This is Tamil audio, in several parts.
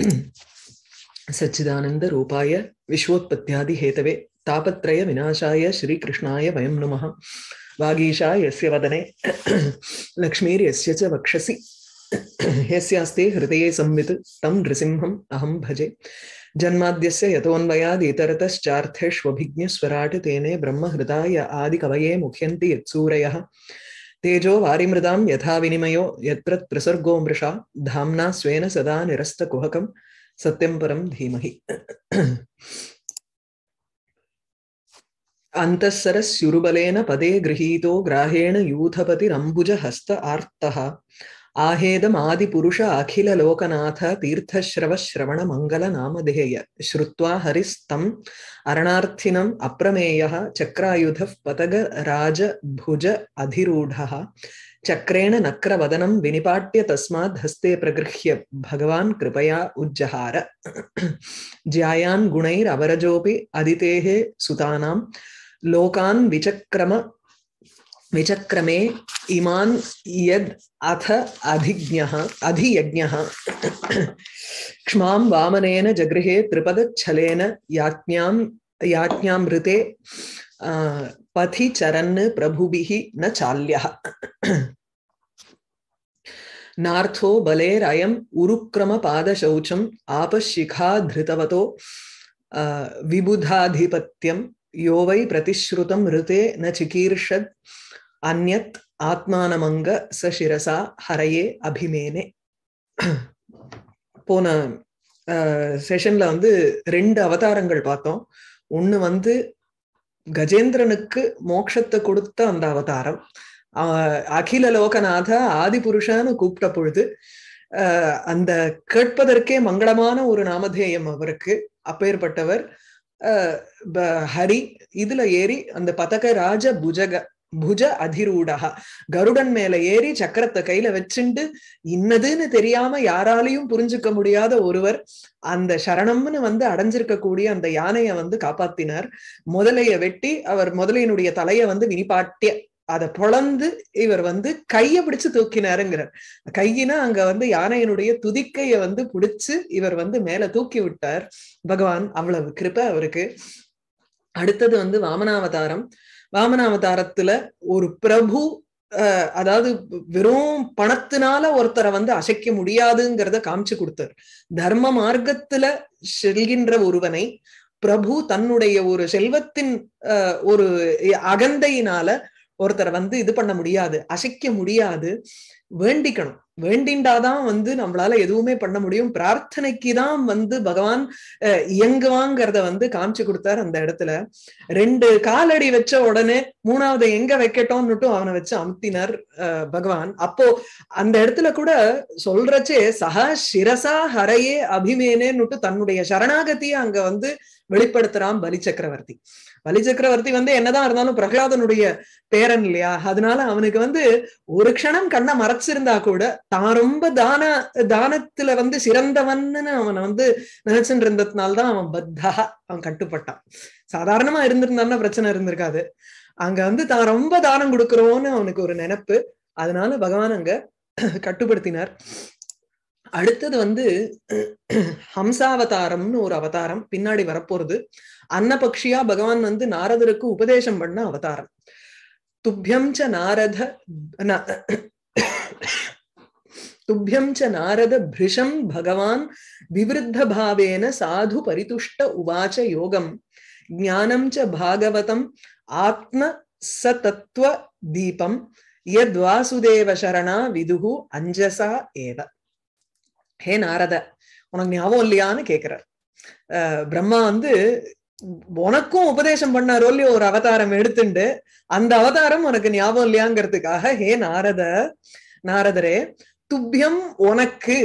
सच्चिदानंद रूपाय विश्वोत्पत्त्यादि हेतवे तापत्रय विनाशाय श्री कृष्णाय वयं नमः वागीशा यस्य वदने लक्ष्मीर्यस्य च वक्षसि यस्यास्ते हृदये संवित् तं नृसिंहम् अहम् भजे जन्माद्यस्य यतोऽन्वयादितरतश्चार्थेष्वभिज्ञस्वराट् तेने ब्रह्महृदाय आदिकवये मुख्यन्ति यत्सूरयः तेजो वारिमृदां यथा विनिमयो यत्र प्रसर्गो मृषा धाम्ना स्वेन सदा निरस्तकुहकं सत्यं परं धीमहि अन्तःसरस्युरुबलेन पदे गृहीतो ग्राहेण यूथपतिरम्बुजहस्त आर्तः अखिल आहेदमादिपुरुष अखिललोकनाथ तीर्थश्रवश्रवणमङ्गलनामधेय श्रुत्वा हरिस्तम् अरणार्थिनम् अप्रमेयः चक्रायुधः भुज अधिरूढः चक्रेण नक्रवदनं विनिपाट्य तस्मा हस्ते प्रगृह्य भगवान् कृपया उज्जहार ज्यायान् गुणैरवरजोऽपि अदितेः सुतानां लोकान् विचक्रम विचक्रमे इमान यद अथ अधिज्ञः अधियज्ञः क्ष्मां वामनेन जगृहे त्रिपदच्छलेन याज्ञां याज्ञामृते पथि चरन् प्रभुभिः न चाल्यः नार्थो बलेरयम् उरुक्रमपादशौचम् आपशिखाधृतवतो विबुधाधिपत्यं यो वै प्रतिश्रुतं ऋते न चिकीर्षद् அந்நத் ஆத்மானமங்க சசிரசா சிரசா ஹரையே அபிமேனே போன செஷன்ல வந்து ரெண்டு அவதாரங்கள் பார்த்தோம் ஒண்ணு வந்து கஜேந்திரனுக்கு மோட்சத்தை கொடுத்த அந்த அவதாரம் அகில லோகநாத ஆதிபுருஷான்னு கூப்பிட்ட பொழுது அந்த கேட்பதற்கே மங்களமான ஒரு நாமதேயம் அவருக்கு அப்பேற்பட்டவர் ஹரி இதுல ஏறி அந்த பதக ராஜ புஜக புஜ அதிரூடகா கருடன் மேல ஏறி சக்கரத்தை கையில வச்சுண்டு இன்னதுன்னு தெரியாம யாராலையும் புரிஞ்சுக்க முடியாத ஒருவர் அந்த சரணம்னு வந்து அடைஞ்சிருக்கக்கூடிய அந்த யானையை வந்து காப்பாத்தினார் முதலைய வெட்டி அவர் முதலையினுடைய தலைய வந்து வினிபாட்டிய அதை பொழந்து இவர் வந்து கைய பிடிச்சு தூக்கினாருங்கிறார் கையினா அங்க வந்து யானையினுடைய துதிக்கைய வந்து பிடிச்சு இவர் வந்து மேல தூக்கி விட்டார் பகவான் அவ்வளவு கிருப்ப அவருக்கு அடுத்தது வந்து வாமனாவதாரம் அவதாரத்துல ஒரு பிரபு அதாவது வெறும் பணத்தினால ஒருத்தரை வந்து அசைக்க முடியாதுங்கிறத காமிச்சு கொடுத்தார் தர்ம மார்க்கத்துல செல்கின்ற ஒருவனை பிரபு தன்னுடைய ஒரு செல்வத்தின் ஒரு அகந்தையினால ஒருத்தரை வந்து இது பண்ண முடியாது அசைக்க முடியாது வேண்டிக்கணும் வேண்டிண்டாதான் வந்து நம்மளால எதுவுமே பண்ண முடியும் பிரார்த்தனைக்கு தான் வந்து பகவான் இயங்குவாங்கிறத வந்து காமிச்சு கொடுத்தார் அந்த இடத்துல ரெண்டு காலடி வச்ச உடனே மூணாவது எங்க வைக்கட்டும்னுட்டும் அவனை வச்சு அமுத்தினார் பகவான் அப்போ அந்த இடத்துல கூட சொல்றச்சே சஹ சிரசா ஹரையே அபிமேனேன்னுட்டு தன்னுடைய சரணாகத்தியை அங்க வந்து வெளிப்படுத்துறான் பலி சக்கரவர்த்தி பலி சக்கரவர்த்தி வந்து என்னதான் இருந்தாலும் பிரகலாதனுடைய பேரன் இல்லையா அதனால அவனுக்கு வந்து ஒரு க்ஷணம் கண்ணை மறைச்சிருந்தா கூட தான் ரொம்ப தான தானத்துல வந்து சிறந்தவன்னு அவனை வந்து நினைச்சுட்டு இருந்ததுனால்தான் அவன் பத்தா அவன் கட்டுப்பட்டான் சாதாரணமா இருந்திருந்தான்னா பிரச்சனை இருந்திருக்காது அங்க வந்து தான் ரொம்ப தானம் கொடுக்குறோன்னு அவனுக்கு ஒரு நினப்பு அதனால பகவான் அங்க கட்டுப்படுத்தினார் அடுத்தது வந்து ஹம்சாவதாரம்னு ஒரு அவதாரம் பின்னாடி வரப்போறது அன்னபக்ஷியா பகவான் வந்து நாரதருக்கு உபதேசம் பண்ண அவதாரம் துப்பியம் ச நாரத துப்பியம் ச நாரத பிரிஷம் பகவான் விவருத்த பாவேன சாது பரிதுஷ்ட உவாச்ச யோகம் ஞானம் ச பாகவதம் ஆத்ம சதத்துவ தீபம் யத் வாசுதேவ சரணா விதுகு அஞ்சசா ஏவ ஹே நாரத உனக்கு ஞாபகம் இல்லையான்னு கேட்கிறார் பிரம்மா வந்து உனக்கும் உபதேசம் பண்ணாரோ இல்லையோ ஒரு அவதாரம் எடுத்துண்டு அந்த அவதாரம் உனக்கு ஞாபகம் இல்லையாங்கிறதுக்காக ஹே நாரத நாரதரே துப்பியம் உனக்கு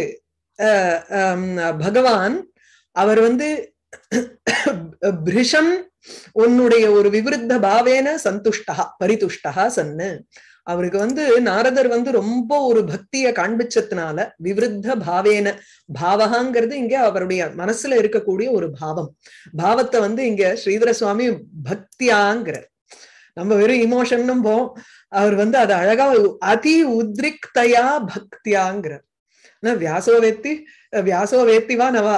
பகவான் அவர் வந்து பிரிஷம் உன்னுடைய ஒரு விவருத்த பாவேன சந்துஷ்டா பரிதுஷ்டா சன்னு அவருக்கு வந்து நாரதர் வந்து ரொம்ப ஒரு பக்திய காண்பிச்சதுனால விவருத்த பாவேன பாவகாங்கிறது இங்க அவருடைய மனசுல இருக்கக்கூடிய ஒரு பாவம் பாவத்தை வந்து இங்க ஸ்ரீதர சுவாமி பக்தியாங்கிறார் நம்ம வெறும் இமோஷன் போ அவர் வந்து அது அழகா அதி உத்ரிக்தயா பக்தியாங்கிறார் ஆனா வியாசோ வேத்தி வியாசோ வேத்திவா நவா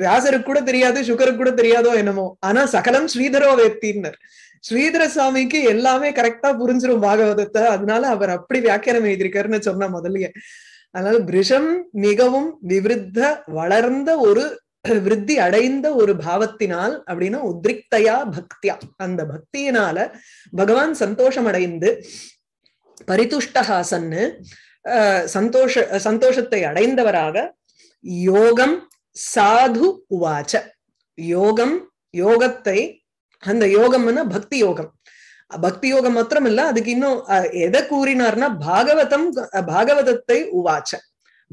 வியாசருக்கு கூட தெரியாது சுகருக்கு கூட தெரியாதோ என்னமோ ஆனா சகலம் ஸ்ரீதரோ வேத்தின்னர் ஸ்ரீதர சுவாமிக்கு எல்லாமே கரெக்டா புரிஞ்சிடும் பாகவதத்தை அதனால அவர் அப்படி வியாக்கியானம் எழுதியிருக்காருன்னு சொன்ன முதல்லயே அதனால பிரிஷம் மிகவும் விவருத்த வளர்ந்த ஒரு விருத்தி அடைந்த ஒரு பாவத்தினால் அப்படின்னா உத்ரிக்தயா பக்தியா அந்த பக்தியினால பகவான் சந்தோஷம் அடைந்து பரிதுஷ்டஹாசன்னு சந்தோஷ சந்தோஷத்தை அடைந்தவராக யோகம் சாது உவாச்ச யோகம் யோகத்தை அந்த யோகம்னா பக்தி யோகம் பக்தி யோகம் மாத்திரம் இல்ல அதுக்கு இன்னும் எதை கூறினார்னா பாகவதம் பாகவதத்தை உவாச்ச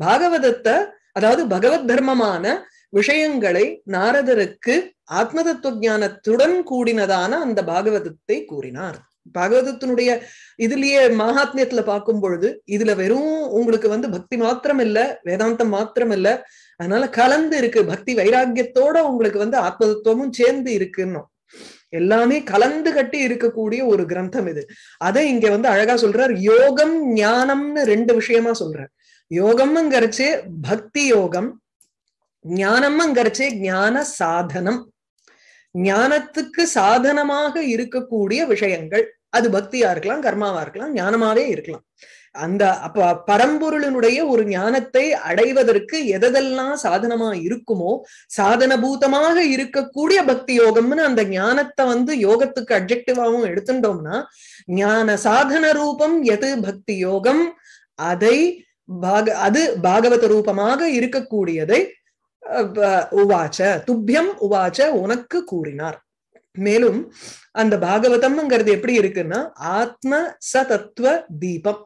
பாகவதத்தை அதாவது பகவத் தர்மமான விஷயங்களை நாரதருக்கு ஆத்ம தத்துவ ஞானத்துடன் கூடினதான அந்த பாகவதத்தை கூறினார் பாகவதத்தினுடைய இதுலயே மகாத்மியத்துல பார்க்கும் பொழுது இதுல வெறும் உங்களுக்கு வந்து பக்தி மாத்திரம் இல்ல வேதாந்தம் மாத்திரம் இல்ல அதனால கலந்து இருக்கு பக்தி வைராக்கியத்தோட உங்களுக்கு வந்து ஆத்ம தத்துவமும் சேர்ந்து இருக்குன்னும் எல்லாமே கலந்து கட்டி இருக்கக்கூடிய ஒரு கிரந்தம் இது அதை இங்க வந்து அழகா சொல்றார் யோகம் ஞானம்னு ரெண்டு விஷயமா சொல்றார் யோகம்ங்கிறச்சே பக்தி யோகம் ஞானம்ங்கிறச்சே ஞான சாதனம் ஞானத்துக்கு சாதனமாக இருக்கக்கூடிய விஷயங்கள் அது பக்தியா இருக்கலாம் கர்மாவா இருக்கலாம் ஞானமாவே இருக்கலாம் அந்த அப்ப பரம்பொருளினுடைய ஒரு ஞானத்தை அடைவதற்கு எதெல்லாம் சாதனமா இருக்குமோ சாதனபூதமாக இருக்கக்கூடிய பக்தி யோகம்னு அந்த ஞானத்தை வந்து யோகத்துக்கு அப்ஜெக்டிவாவும் எடுத்துட்டோம்னா ஞான சாதன ரூபம் எது பக்தி யோகம் அதை பாக அது பாகவத ரூபமாக இருக்கக்கூடியதை உவாச்ச துப்பியம் உவாச்ச உனக்கு கூறினார் மேலும் அந்த பாகவதம்ங்கிறது எப்படி இருக்குன்னா ஆத்ம சதத்துவ தீபம்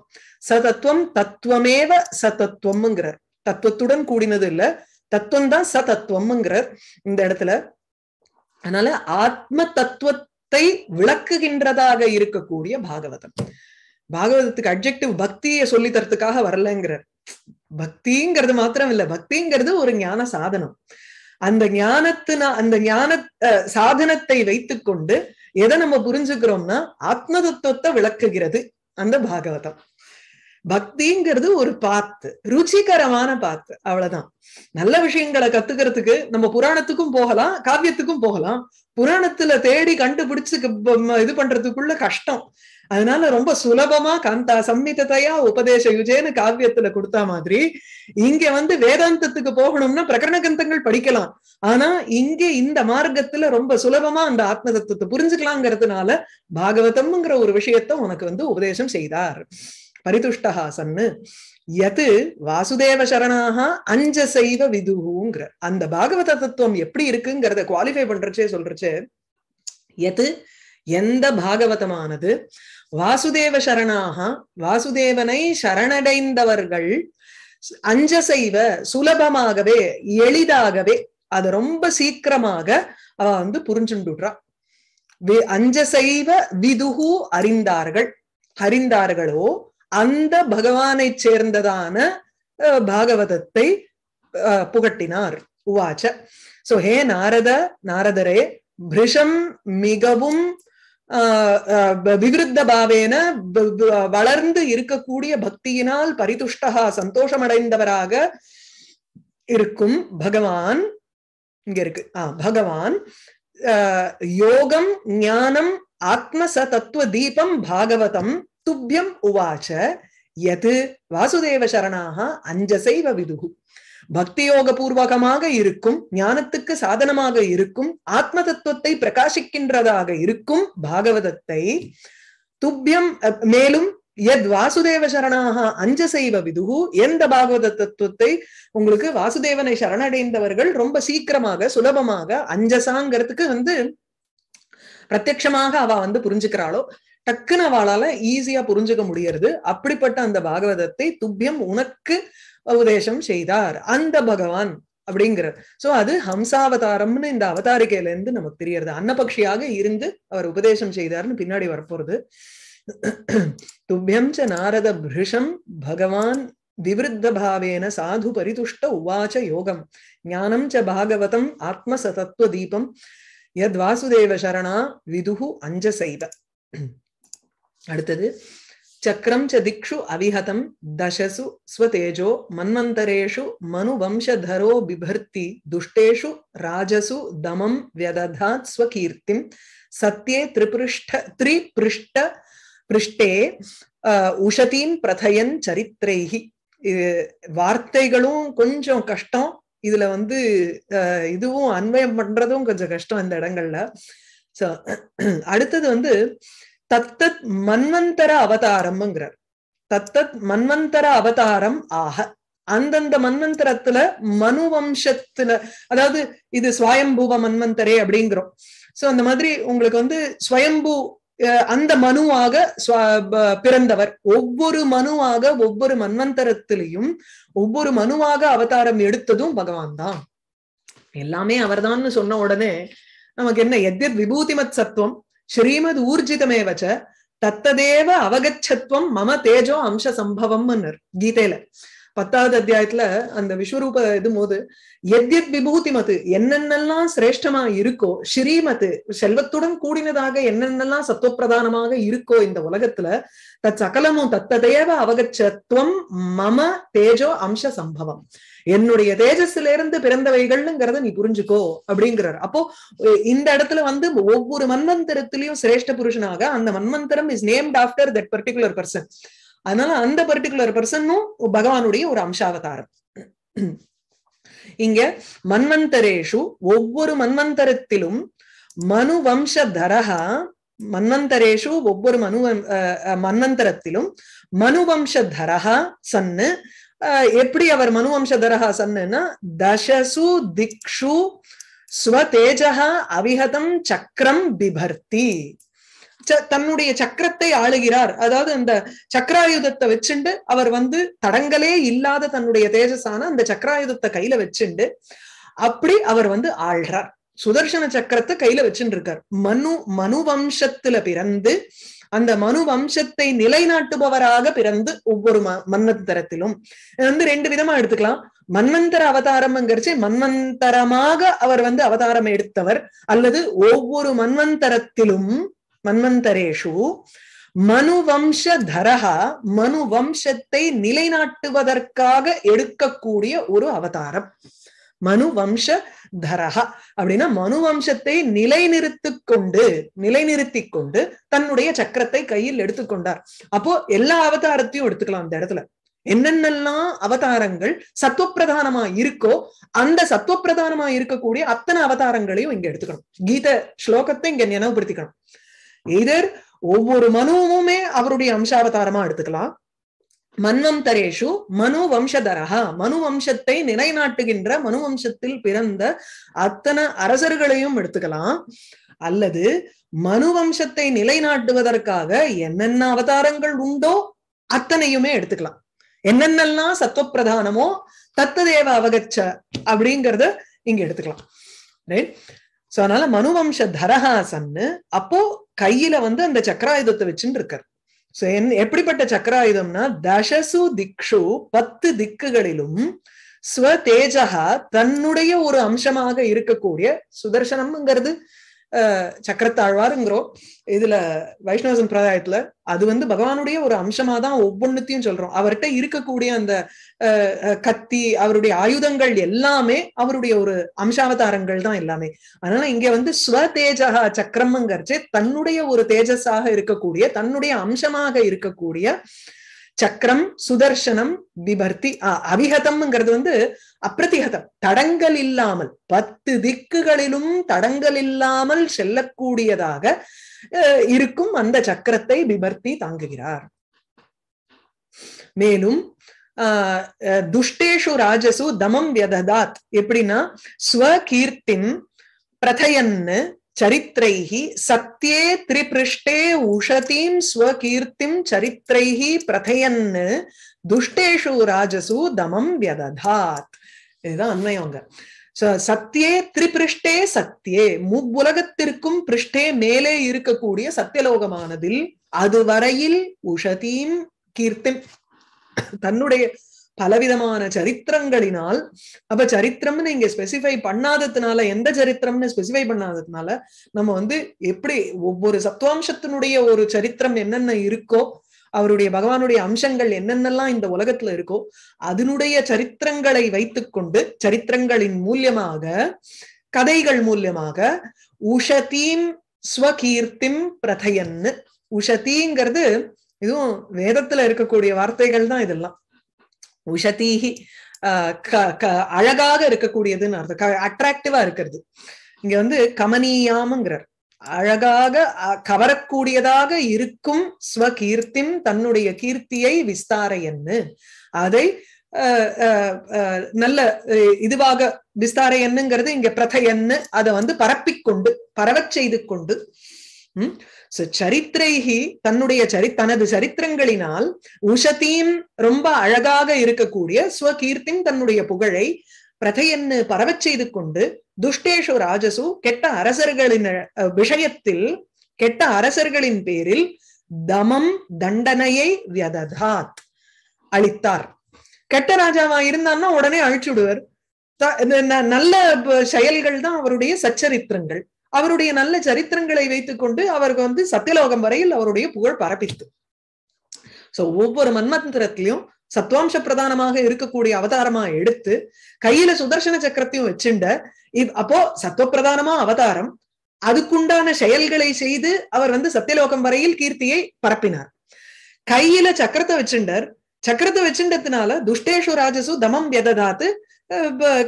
சதத்துவம் தத்துவமேவ சதத்துவம்ங்கிறார் தத்துவத்துடன் கூடினது இல்ல தத்துவம் தான் சதத்துவம்ங்கிறார் இந்த இடத்துல அதனால ஆத்ம தத்துவத்தை விளக்குகின்றதாக இருக்கக்கூடிய பாகவதம் பாகவதத்துக்கு அப்ஜெக்டிவ் பக்தியை சொல்லி தரத்துக்காக வரலங்கிறார் பக்திங்கிறது மாத்திரம் இல்ல பக்திங்கிறது ஒரு ஞான சாதனம் அந்த ஞானத்தின அந்த ஞான சாதனத்தை வைத்துக்கொண்டு எதை நம்ம புரிஞ்சுக்கிறோம்னா ஆத்ம தத்துவத்தை விளக்குகிறது அந்த பாகவதம் பக்திங்கிறது ஒரு பாத்து ருச்சிகரமான பாத்து அவ்வளவுதான் நல்ல விஷயங்களை கத்துக்கிறதுக்கு நம்ம புராணத்துக்கும் போகலாம் காவியத்துக்கும் போகலாம் புராணத்துல தேடி கண்டுபிடிச்சு இது பண்றதுக்குள்ள கஷ்டம் அதனால ரொம்ப சுலபமா கந்தா சம்மிதத்தையா உபதேச யுஜேன்னு காவியத்துல கொடுத்தா மாதிரி இங்க வந்து வேதாந்தத்துக்கு போகணும்னா பிரகரண கிரந்தங்கள் படிக்கலாம் ஆனா இங்க இந்த மார்க்கத்துல ரொம்ப சுலபமா அந்த ஆத்ம தத்துவத்தை புரிஞ்சுக்கலாங்கிறதுனால பாகவதம்ங்கிற ஒரு விஷயத்த உனக்கு வந்து உபதேசம் செய்தார் பரிதுஷ்டஹாசன்னு எது வாசுதேவ சரணாக அஞ்ச செய்வ விதுங்கிற அந்த பாகவத தத்துவம் எப்படி இருக்குங்கிறத குவாலிஃபை பண்றச்சே சொல்றச்சு எது எந்த பாகவதமானது வாசுதேவ சரணாக வாசுதேவனை சரணடைந்தவர்கள் அஞ்ச செய்வ சுலபமாகவே எளிதாகவே அது ரொம்ப சீக்கிரமாக அவ வந்து புரிஞ்சுண்டுடுறா அஞ்ச செய்வ விதுகு அறிந்தார்கள் அறிந்தார்களோ அந்த பகவானை சேர்ந்ததான பாகவதத்தை புகட்டினார் உவாச்ச சோ ஹே நாரத நாரதரே பிரிஷம் மிகவும் விருத்த பாவேன வளர்ந்து இருக்கக்கூடிய பக்தியினால் பரிதுஷ்டகா சந்தோஷமடைந்தவராக இருக்கும் பகவான் இங்க இருக்கு ஆஹ் பகவான் யோகம் ஞானம் ஆத்மச தத்துவ தீபம் பாகவதம் துப்பியம் உவாச்ச எது வாசுதேவ சரணாக அஞ்சசைவ விதுகு பக்தியோக பூர்வகமாக இருக்கும் ஞானத்துக்கு சாதனமாக இருக்கும் ஆத்ம தத்துவத்தை பிரகாசிக்கின்றதாக இருக்கும் பாகவதத்தை துப்பியம் மேலும் எத் வாசுதேவ சரணாக அஞ்ச செய்வ விதுகு எந்த பாகவத தத்துவத்தை உங்களுக்கு வாசுதேவனை சரணடைந்தவர்கள் ரொம்ப சீக்கிரமாக சுலபமாக அஞ்சசாங்கிறதுக்கு வந்து பிரத்யமாக அவ வந்து புரிஞ்சுக்கிறாளோ டக்குன்னு அவளால ஈஸியா புரிஞ்சுக்க முடியறது அப்படிப்பட்ட அந்த பாகவதத்தை துப்பியம் உனக்கு உபதேசம் செய்தார் அந்த பகவான் அப்படிங்கிறார் சோ அது ஹம்சாவதாரம்னு இந்த அவதாரிக்கையில இருந்து நமக்கு தெரியறது அன்னபக்ஷியாக இருந்து அவர் உபதேசம் செய்தார்னு பின்னாடி வரப்போறது துப்பியம் ச நாரத பிருஷம் பகவான் விவருத்த பாவேன சாது பரிதுஷ்ட உவாச்ச யோகம் ஞானம் ச பாகவதம் ஆத்மசதத்துவ தீபம் யத் வாசுதேவ சரணா விதுகு அஞ்ச அடுத்தது சக்கரம் திக்ஷு அவிஹதம் தசசு ஸ்வதேஜோ மன்வந்தரேஷு மனு வம்சதரோ பிபர்த்தி துஷ்டேஷு ராஜசு தமம் வியதாத் ஸ்வகீர்த்தி சத்யே திரிபிருஷ்ட திரிபிருஷ்ட பிருஷ்டே உஷதீம் பிரதயன் சரித்திரைஹி வார்த்தைகளும் கொஞ்சம் கஷ்டம் இதுல வந்து அஹ் இதுவும் அன்வயம் பண்றதும் கொஞ்சம் கஷ்டம் இந்த இடங்கள்ல சோ அடுத்தது வந்து தத்தத் மன்வந்தர அவதாரம்ங்கிறார் தத்தத் மன்வந்தர அவதாரம் ஆக அந்தந்த மன்வந்தரத்துல மனு வம்சத்துல அதாவது இது சுவயம்பூவ மன்வந்தரே அப்படிங்கிறோம் சோ அந்த மாதிரி உங்களுக்கு வந்து ஸ்வயம்பூ அந்த மனுவாக பிறந்தவர் ஒவ்வொரு மனுவாக ஒவ்வொரு மன்வந்தரத்திலையும் ஒவ்வொரு மனுவாக அவதாரம் எடுத்ததும் பகவான் தான் எல்லாமே அவர்தான்னு சொன்ன உடனே நமக்கு என்ன எதிர் விபூதிமத் சத்துவம் ஸ்ரீமத் ஊர்ஜிதமேவச்ச தத்ததேவ அவகச்சத்துவம் மம தேஜோ அம்ச சம்பவம் கீதையில பத்தாவது அத்தியாயத்துல அந்த விஸ்வரூப இது போது எத்யத் விபூதி மது என்னென்னலாம் சிரேஷ்டமா இருக்கோ ஸ்ரீமத்து செல்வத்துடன் கூடினதாக என்னென்னலாம் சத்துவப்பிரதானமாக இருக்கோ இந்த உலகத்துல தத் சகலமும் தத்ததேவ அவகச்சத்துவம் மம தேஜோ அம்ச சம்பவம் என்னுடைய தேஜஸ்ல இருந்து பிறந்தவைகள்ங்கிறத நீ புரிஞ்சுக்கோ அப்படிங்கிறார் அப்போ இந்த இடத்துல வந்து ஒவ்வொரு மன்மந்திரத்திலையும் சிரேஷ்ட புருஷனாக அந்த மன்மந்திரம் is named after that particular person அதனால அந்த பர்டிகுலர் பர்சனும் பகவானுடைய ஒரு அம்சாவதாரம் இங்க மன்வந்தரேஷு ஒவ்வொரு மன்வந்தரத்திலும் மனு வம்ச தரஹா மன்வந்தரேஷு ஒவ்வொரு மனு மன்வந்தரத்திலும் மனு வம்ச தரஹா சன்னு எப்படி அவர் மனு வம்ச தரஹா சன்னுன்னா தசசு திக்ஷு ஸ்வதேஜா அவிஹதம் சக்கரம் பிபர்த்தி தன்னுடைய சக்கரத்தை ஆளுகிறார் அதாவது அந்த சக்கராயுதத்தை வச்சுண்டு அவர் வந்து தடங்களே இல்லாத தன்னுடைய தேஜஸான அந்த சக்கராயுதத்தை கையில வச்சுண்டு அப்படி அவர் வந்து ஆள்றார் சுதர்சன சக்கரத்தை கையில வச்சுட்டு இருக்கார் மனு மனு வம்சத்துல பிறந்து அந்த மனு வம்சத்தை நிலைநாட்டுபவராக பிறந்து ஒவ்வொரு மன்னந்தரத்திலும் வந்து ரெண்டு விதமா எடுத்துக்கலாம் மன்வந்தர அவதாரம்ங்கிறச்சு மன்வந்தரமாக அவர் வந்து அவதாரம் எடுத்தவர் அல்லது ஒவ்வொரு மன்வந்தரத்திலும் மன்வந்தரேஷு தரஹா மனு வம்சத்தை நிலைநாட்டுவதற்காக எடுக்கக்கூடிய ஒரு அவதாரம் மனு வம்ச தரஹா அப்படின்னா மனு வம்சத்தை நிலைநிறுத்து கொண்டு நிலைநிறுத்தி கொண்டு தன்னுடைய சக்கரத்தை கையில் எடுத்துக்கொண்டார் அப்போ எல்லா அவதாரத்தையும் எடுத்துக்கலாம் அந்த இடத்துல என்னென்னலாம் அவதாரங்கள் சத்துவப்பிரதானமா இருக்கோ அந்த சத்துவப்பிரதானமா இருக்கக்கூடிய அத்தனை அவதாரங்களையும் இங்க எடுத்துக்கணும் கீத ஸ்லோகத்தை இங்க நினைவுபடுத்திக்கணும் எதர் ஒவ்வொரு மனுவுமே அவருடைய அம்சாவதாரமா எடுத்துக்கலாம் மன்வம் தரேஷு மனு வம்சதரஹா மனு வம்சத்தை நிலைநாட்டுகின்ற மனு வம்சத்தில் பிறந்த அத்தனை அரசர்களையும் எடுத்துக்கலாம் அல்லது மனு வம்சத்தை நிலைநாட்டுவதற்காக என்னென்ன அவதாரங்கள் உண்டோ அத்தனையுமே எடுத்துக்கலாம் என்னென்னலாம் சத்வப்பிரதானமோ தத்ததேவ அவகச்ச அப்படிங்கறத இங்க எடுத்துக்கலாம் ரைட் சோ அதனால மனு வம்ச தரஹாசன்னு அப்போ கையில வந்து அந்த சக்கராயுதத்தை வச்சுட்டு இருக்கார் சோ என் எப்படிப்பட்ட சக்கராயுதம்னா தசசு திக்ஷு பத்து திக்குகளிலும் தேஜகா தன்னுடைய ஒரு அம்சமாக இருக்கக்கூடிய சுதர்சனம்ங்கிறது சக்கரத்தாழ்வாருங்கிறோம் இதுல வைஷ்ணவ சம்பிரதாயத்துல அது வந்து பகவானுடைய ஒரு அம்சமா தான் ஒவ்வொன்னுத்தையும் சொல்றோம் அவர்கிட்ட இருக்கக்கூடிய அந்த கத்தி அவருடைய ஆயுதங்கள் எல்லாமே அவருடைய ஒரு அம்சாவதாரங்கள் தான் எல்லாமே அதனால இங்க வந்து ஸ்வதேஜா சக்கரம்ங்கிறச்சே தன்னுடைய ஒரு தேஜஸாக இருக்கக்கூடிய தன்னுடைய அம்சமாக இருக்கக்கூடிய சக்கரம் சுதர்சனம் விபர்த்தி அவிகதம்ங்கிறது வந்து அப்பிரதிகதம் தடங்கள் இல்லாமல் பத்து திக்குகளிலும் தடங்கள் இல்லாமல் செல்லக்கூடியதாக இருக்கும் அந்த சக்கரத்தை விபர்த்தி தாங்குகிறார் மேலும் துஷ்டேஷு ராஜசு தமம் வியததாத் எப்படின்னா ஸ்வகீர்த்தின் பிரதையன்னு சரித்திரைஹி சத்தியே திரிபிருஷ்டே உஷதீம் ஸ்வகீர்த்திம் சரித்திரைஹி प्रथयन् துஷ்டேஷு ராஜசு தமம் வியததாத் இதுதான் அன்வயங்க சத்தியே திரிபிருஷ்டே சத்தியே முவ்வுலகத்திற்கும் பிருஷ்டே மேலே இருக்கக்கூடிய சத்தியலோகமானதில் அதுவரையில் உஷதீம் கீர்த்தி தன்னுடைய பலவிதமான சரித்திரங்களினால் அப்ப சரித்திரம்னு இங்க ஸ்பெசிஃபை பண்ணாததுனால எந்த சரித்திரம்னு ஸ்பெசிஃபை பண்ணாததுனால நம்ம வந்து எப்படி ஒவ்வொரு சத்துவாம்சத்தினுடைய ஒரு சரித்திரம் என்னென்ன இருக்கோ அவருடைய பகவானுடைய அம்சங்கள் என்னென்னலாம் இந்த உலகத்துல இருக்கோ அதனுடைய சரித்திரங்களை வைத்துக்கொண்டு சரித்திரங்களின் மூலியமாக கதைகள் மூலியமாக உஷதீம் ஸ்வகீர்த்திம் பிரதையன்னு உஷதிங்கிறது இதுவும் வேதத்துல இருக்கக்கூடிய வார்த்தைகள் தான் இதெல்லாம் உஷதீஹி அழகாக இருக்கக்கூடியதுன்னு அர்த்தம் அட்ராக்டிவா இருக்கிறது இங்க வந்து கமனியாமங்கிறார் அழகாக கவரக்கூடியதாக இருக்கும் ஸ்வகீர்த்திம் தன்னுடைய கீர்த்தியை விஸ்தாரையன்னு அதை நல்ல இதுவாக விஸ்தாரையன்னுங்கிறது இங்க பிரதையன்னு அதை வந்து பரப்பிக்கொண்டு பரவச் செய்து கொண்டு சரித்திரைகி தன்னுடைய சரி தனது சரித்திரங்களினால் உஷத்தீம் ரொம்ப அழகாக இருக்கக்கூடிய ஸ்வகீர்த்தின் தன்னுடைய புகழை பிரதையன்னு பரவச் செய்து கொண்டு துஷ்டேஷு ராஜசு கெட்ட அரசர்களின் விஷயத்தில் கெட்ட அரசர்களின் பேரில் தமம் தண்டனையை வியததாத் அளித்தார் கெட்ட ராஜாவா இருந்தான்னா உடனே அழிச்சுடுவர் நல்ல செயல்கள் தான் அவருடைய சச்சரித்திரங்கள் அவருடைய நல்ல சரித்திரங்களை வைத்துக் கொண்டு அவருக்கு வந்து சத்தியலோகம் வரையில் அவருடைய புகழ் பரப்பித்து சோ ஒவ்வொரு மன்மந்திரத்திலையும் சத்வாம்ச பிரதானமாக இருக்கக்கூடிய அவதாரமா எடுத்து கையில சுதர்சன சக்கரத்தையும் வச்சுண்ட அப்போ சத்துவ பிரதானமா அவதாரம் அதுக்குண்டான செயல்களை செய்து அவர் வந்து சத்தியலோகம் வரையில் கீர்த்தியை பரப்பினார் கையில சக்கரத்தை வச்சுண்டர் சக்கரத்தை வச்சுண்டதுனால துஷ்டேஷு ராஜசு தமம் எததாத்து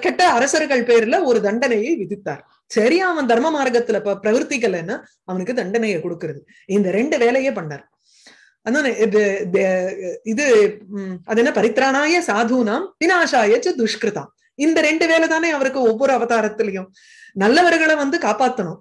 கெட்ட அரசர்கள் பேர்ல ஒரு தண்டனையை விதித்தார் சரியா அவன் தர்ம மார்க்கத்துல பிரவர்த்திக்கலன்னா அவனுக்கு தண்டனையை கொடுக்கறது இந்த ரெண்டு வேலையே பண்ணார் அதனால இது அது என்ன பரித்ராணாய சாதுனாம் வினாசாயச்சு துஷ்கிருதாம் இந்த ரெண்டு வேலை தானே அவருக்கு ஒவ்வொரு அவதாரத்திலையும் நல்லவர்களை வந்து காப்பாத்தணும்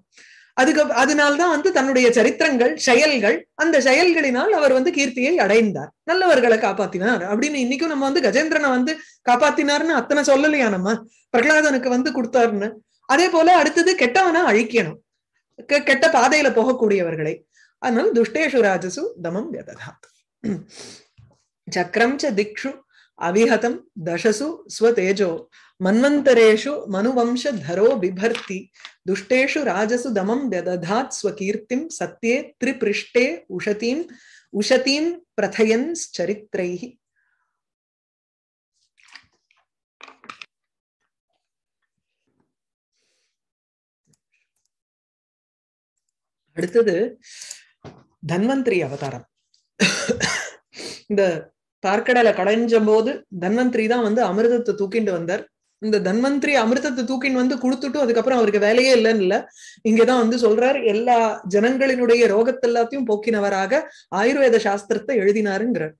அதுக்கு அதனால்தான் வந்து தன்னுடைய சரித்திரங்கள் செயல்கள் அந்த செயல்களினால் அவர் வந்து கீர்த்தியை அடைந்தார் நல்லவர்களை காப்பாத்தினார் அப்படின்னு இன்னைக்கும் நம்ம வந்து கஜேந்திரனை வந்து காப்பாத்தினார்னு அத்தனை சொல்லலையா நம்ம பிரகலாதனுக்கு வந்து கொடுத்தாருன்னு அதே போல அடுத்தது கெட்டவனா அழிக்கணும் கெட்ட பாதையில போகக்கூடியவர்களை அதனால துஷ்டேஷு ராஜசு தமம் வியததாத் சக்கரம் ச திக்ஷு அவிஹதம் தசசு ஸ்வதேஜோ மன்வந்தரேஷு மனுவம்ச தரோ பிபர்த்தி துஷ்டேஷு ராஜசு தமம் வியததாத் ஸ்வகீர்த்திம் சத்யே திரிபிருஷ்டே உஷதீம் உஷதீம் பிரதயன் சரித்திரைஹி அடுத்தது தன்வந்திரி அவதாரம் இந்த பார்க்கடலை கடைஞ்ச போது தன்வந்திரி தான் வந்து அமிர்தத்தை தூக்கிட்டு வந்தார் இந்த தன்வந்திரி அமிர்தத்தை தூக்கின் வந்து கொடுத்துட்டும் அதுக்கப்புறம் அவருக்கு வேலையே இல்லைன்னு இல்ல இங்கதான் வந்து சொல்றார் எல்லா ஜனங்களினுடைய ரோகத்தை எல்லாத்தையும் போக்கினவராக ஆயுர்வேத சாஸ்திரத்தை எழுதினாருங்கிறார்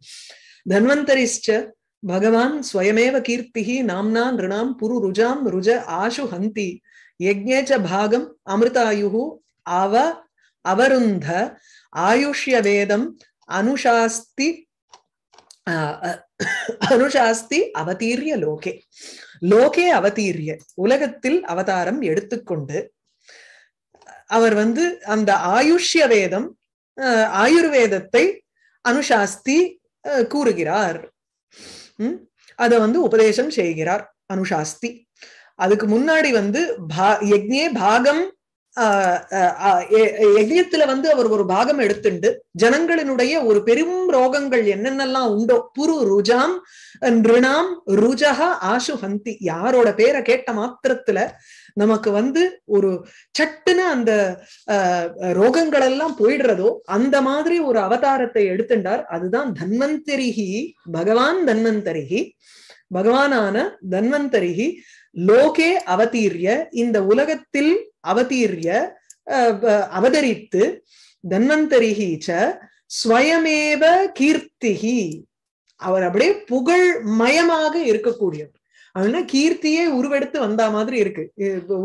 தன்வந்தரிஷ்ட பகவான் ஸ்வயமேவ கீர்த்திஹி நாம்னா நிருணாம் புரு ருஜாம் ருஜ ஆஷு ஹந்தி யஜ்ஞேச்ச பாகம் அமிர்தாயு அவ அவருந்த ஆயுஷ்ய வேதம் அனுஷாஸ்தி அனுஷாஸ்தி அவதீரிய லோகே லோகே அவதீரிய உலகத்தில் அவதாரம் எடுத்துக்கொண்டு அவர் வந்து அந்த ஆயுஷ்ய வேதம் ஆயுர்வேதத்தை அனுஷாஸ்தி கூறுகிறார் அத வந்து உபதேசம் செய்கிறார் அனுஷாஸ்தி அதுக்கு முன்னாடி வந்து பா யக்ஞே பாகம் எகியத்துல வந்து அவர் ஒரு பாகம் எடுத்துண்டு ஜனங்களினுடைய ஒரு பெரும் ரோகங்கள் என்னென்னலாம் உண்டோ புரு ருஜாம் நிருணாம் ருஜகா ஆசு ஹந்தி யாரோட பேரை கேட்ட மாத்திரத்துல நமக்கு வந்து ஒரு சட்டுன்னு அந்த ரோகங்கள் எல்லாம் போயிடுறதோ அந்த மாதிரி ஒரு அவதாரத்தை எடுத்துட்டார் அதுதான் தன்வந்தரிகி பகவான் தன்வந்தரிகி பகவானான தன்வந்தரிகி லோகே அவதீரிய இந்த உலகத்தில் அவதீரிய அவதரித்து தன்வந்தரிகி ஸ்வயமேவ கீர்த்திகி அவர் அப்படியே புகழ் மயமாக இருக்கக்கூடியவர் அப்படின்னா கீர்த்தியே உருவெடுத்து வந்தா மாதிரி இருக்கு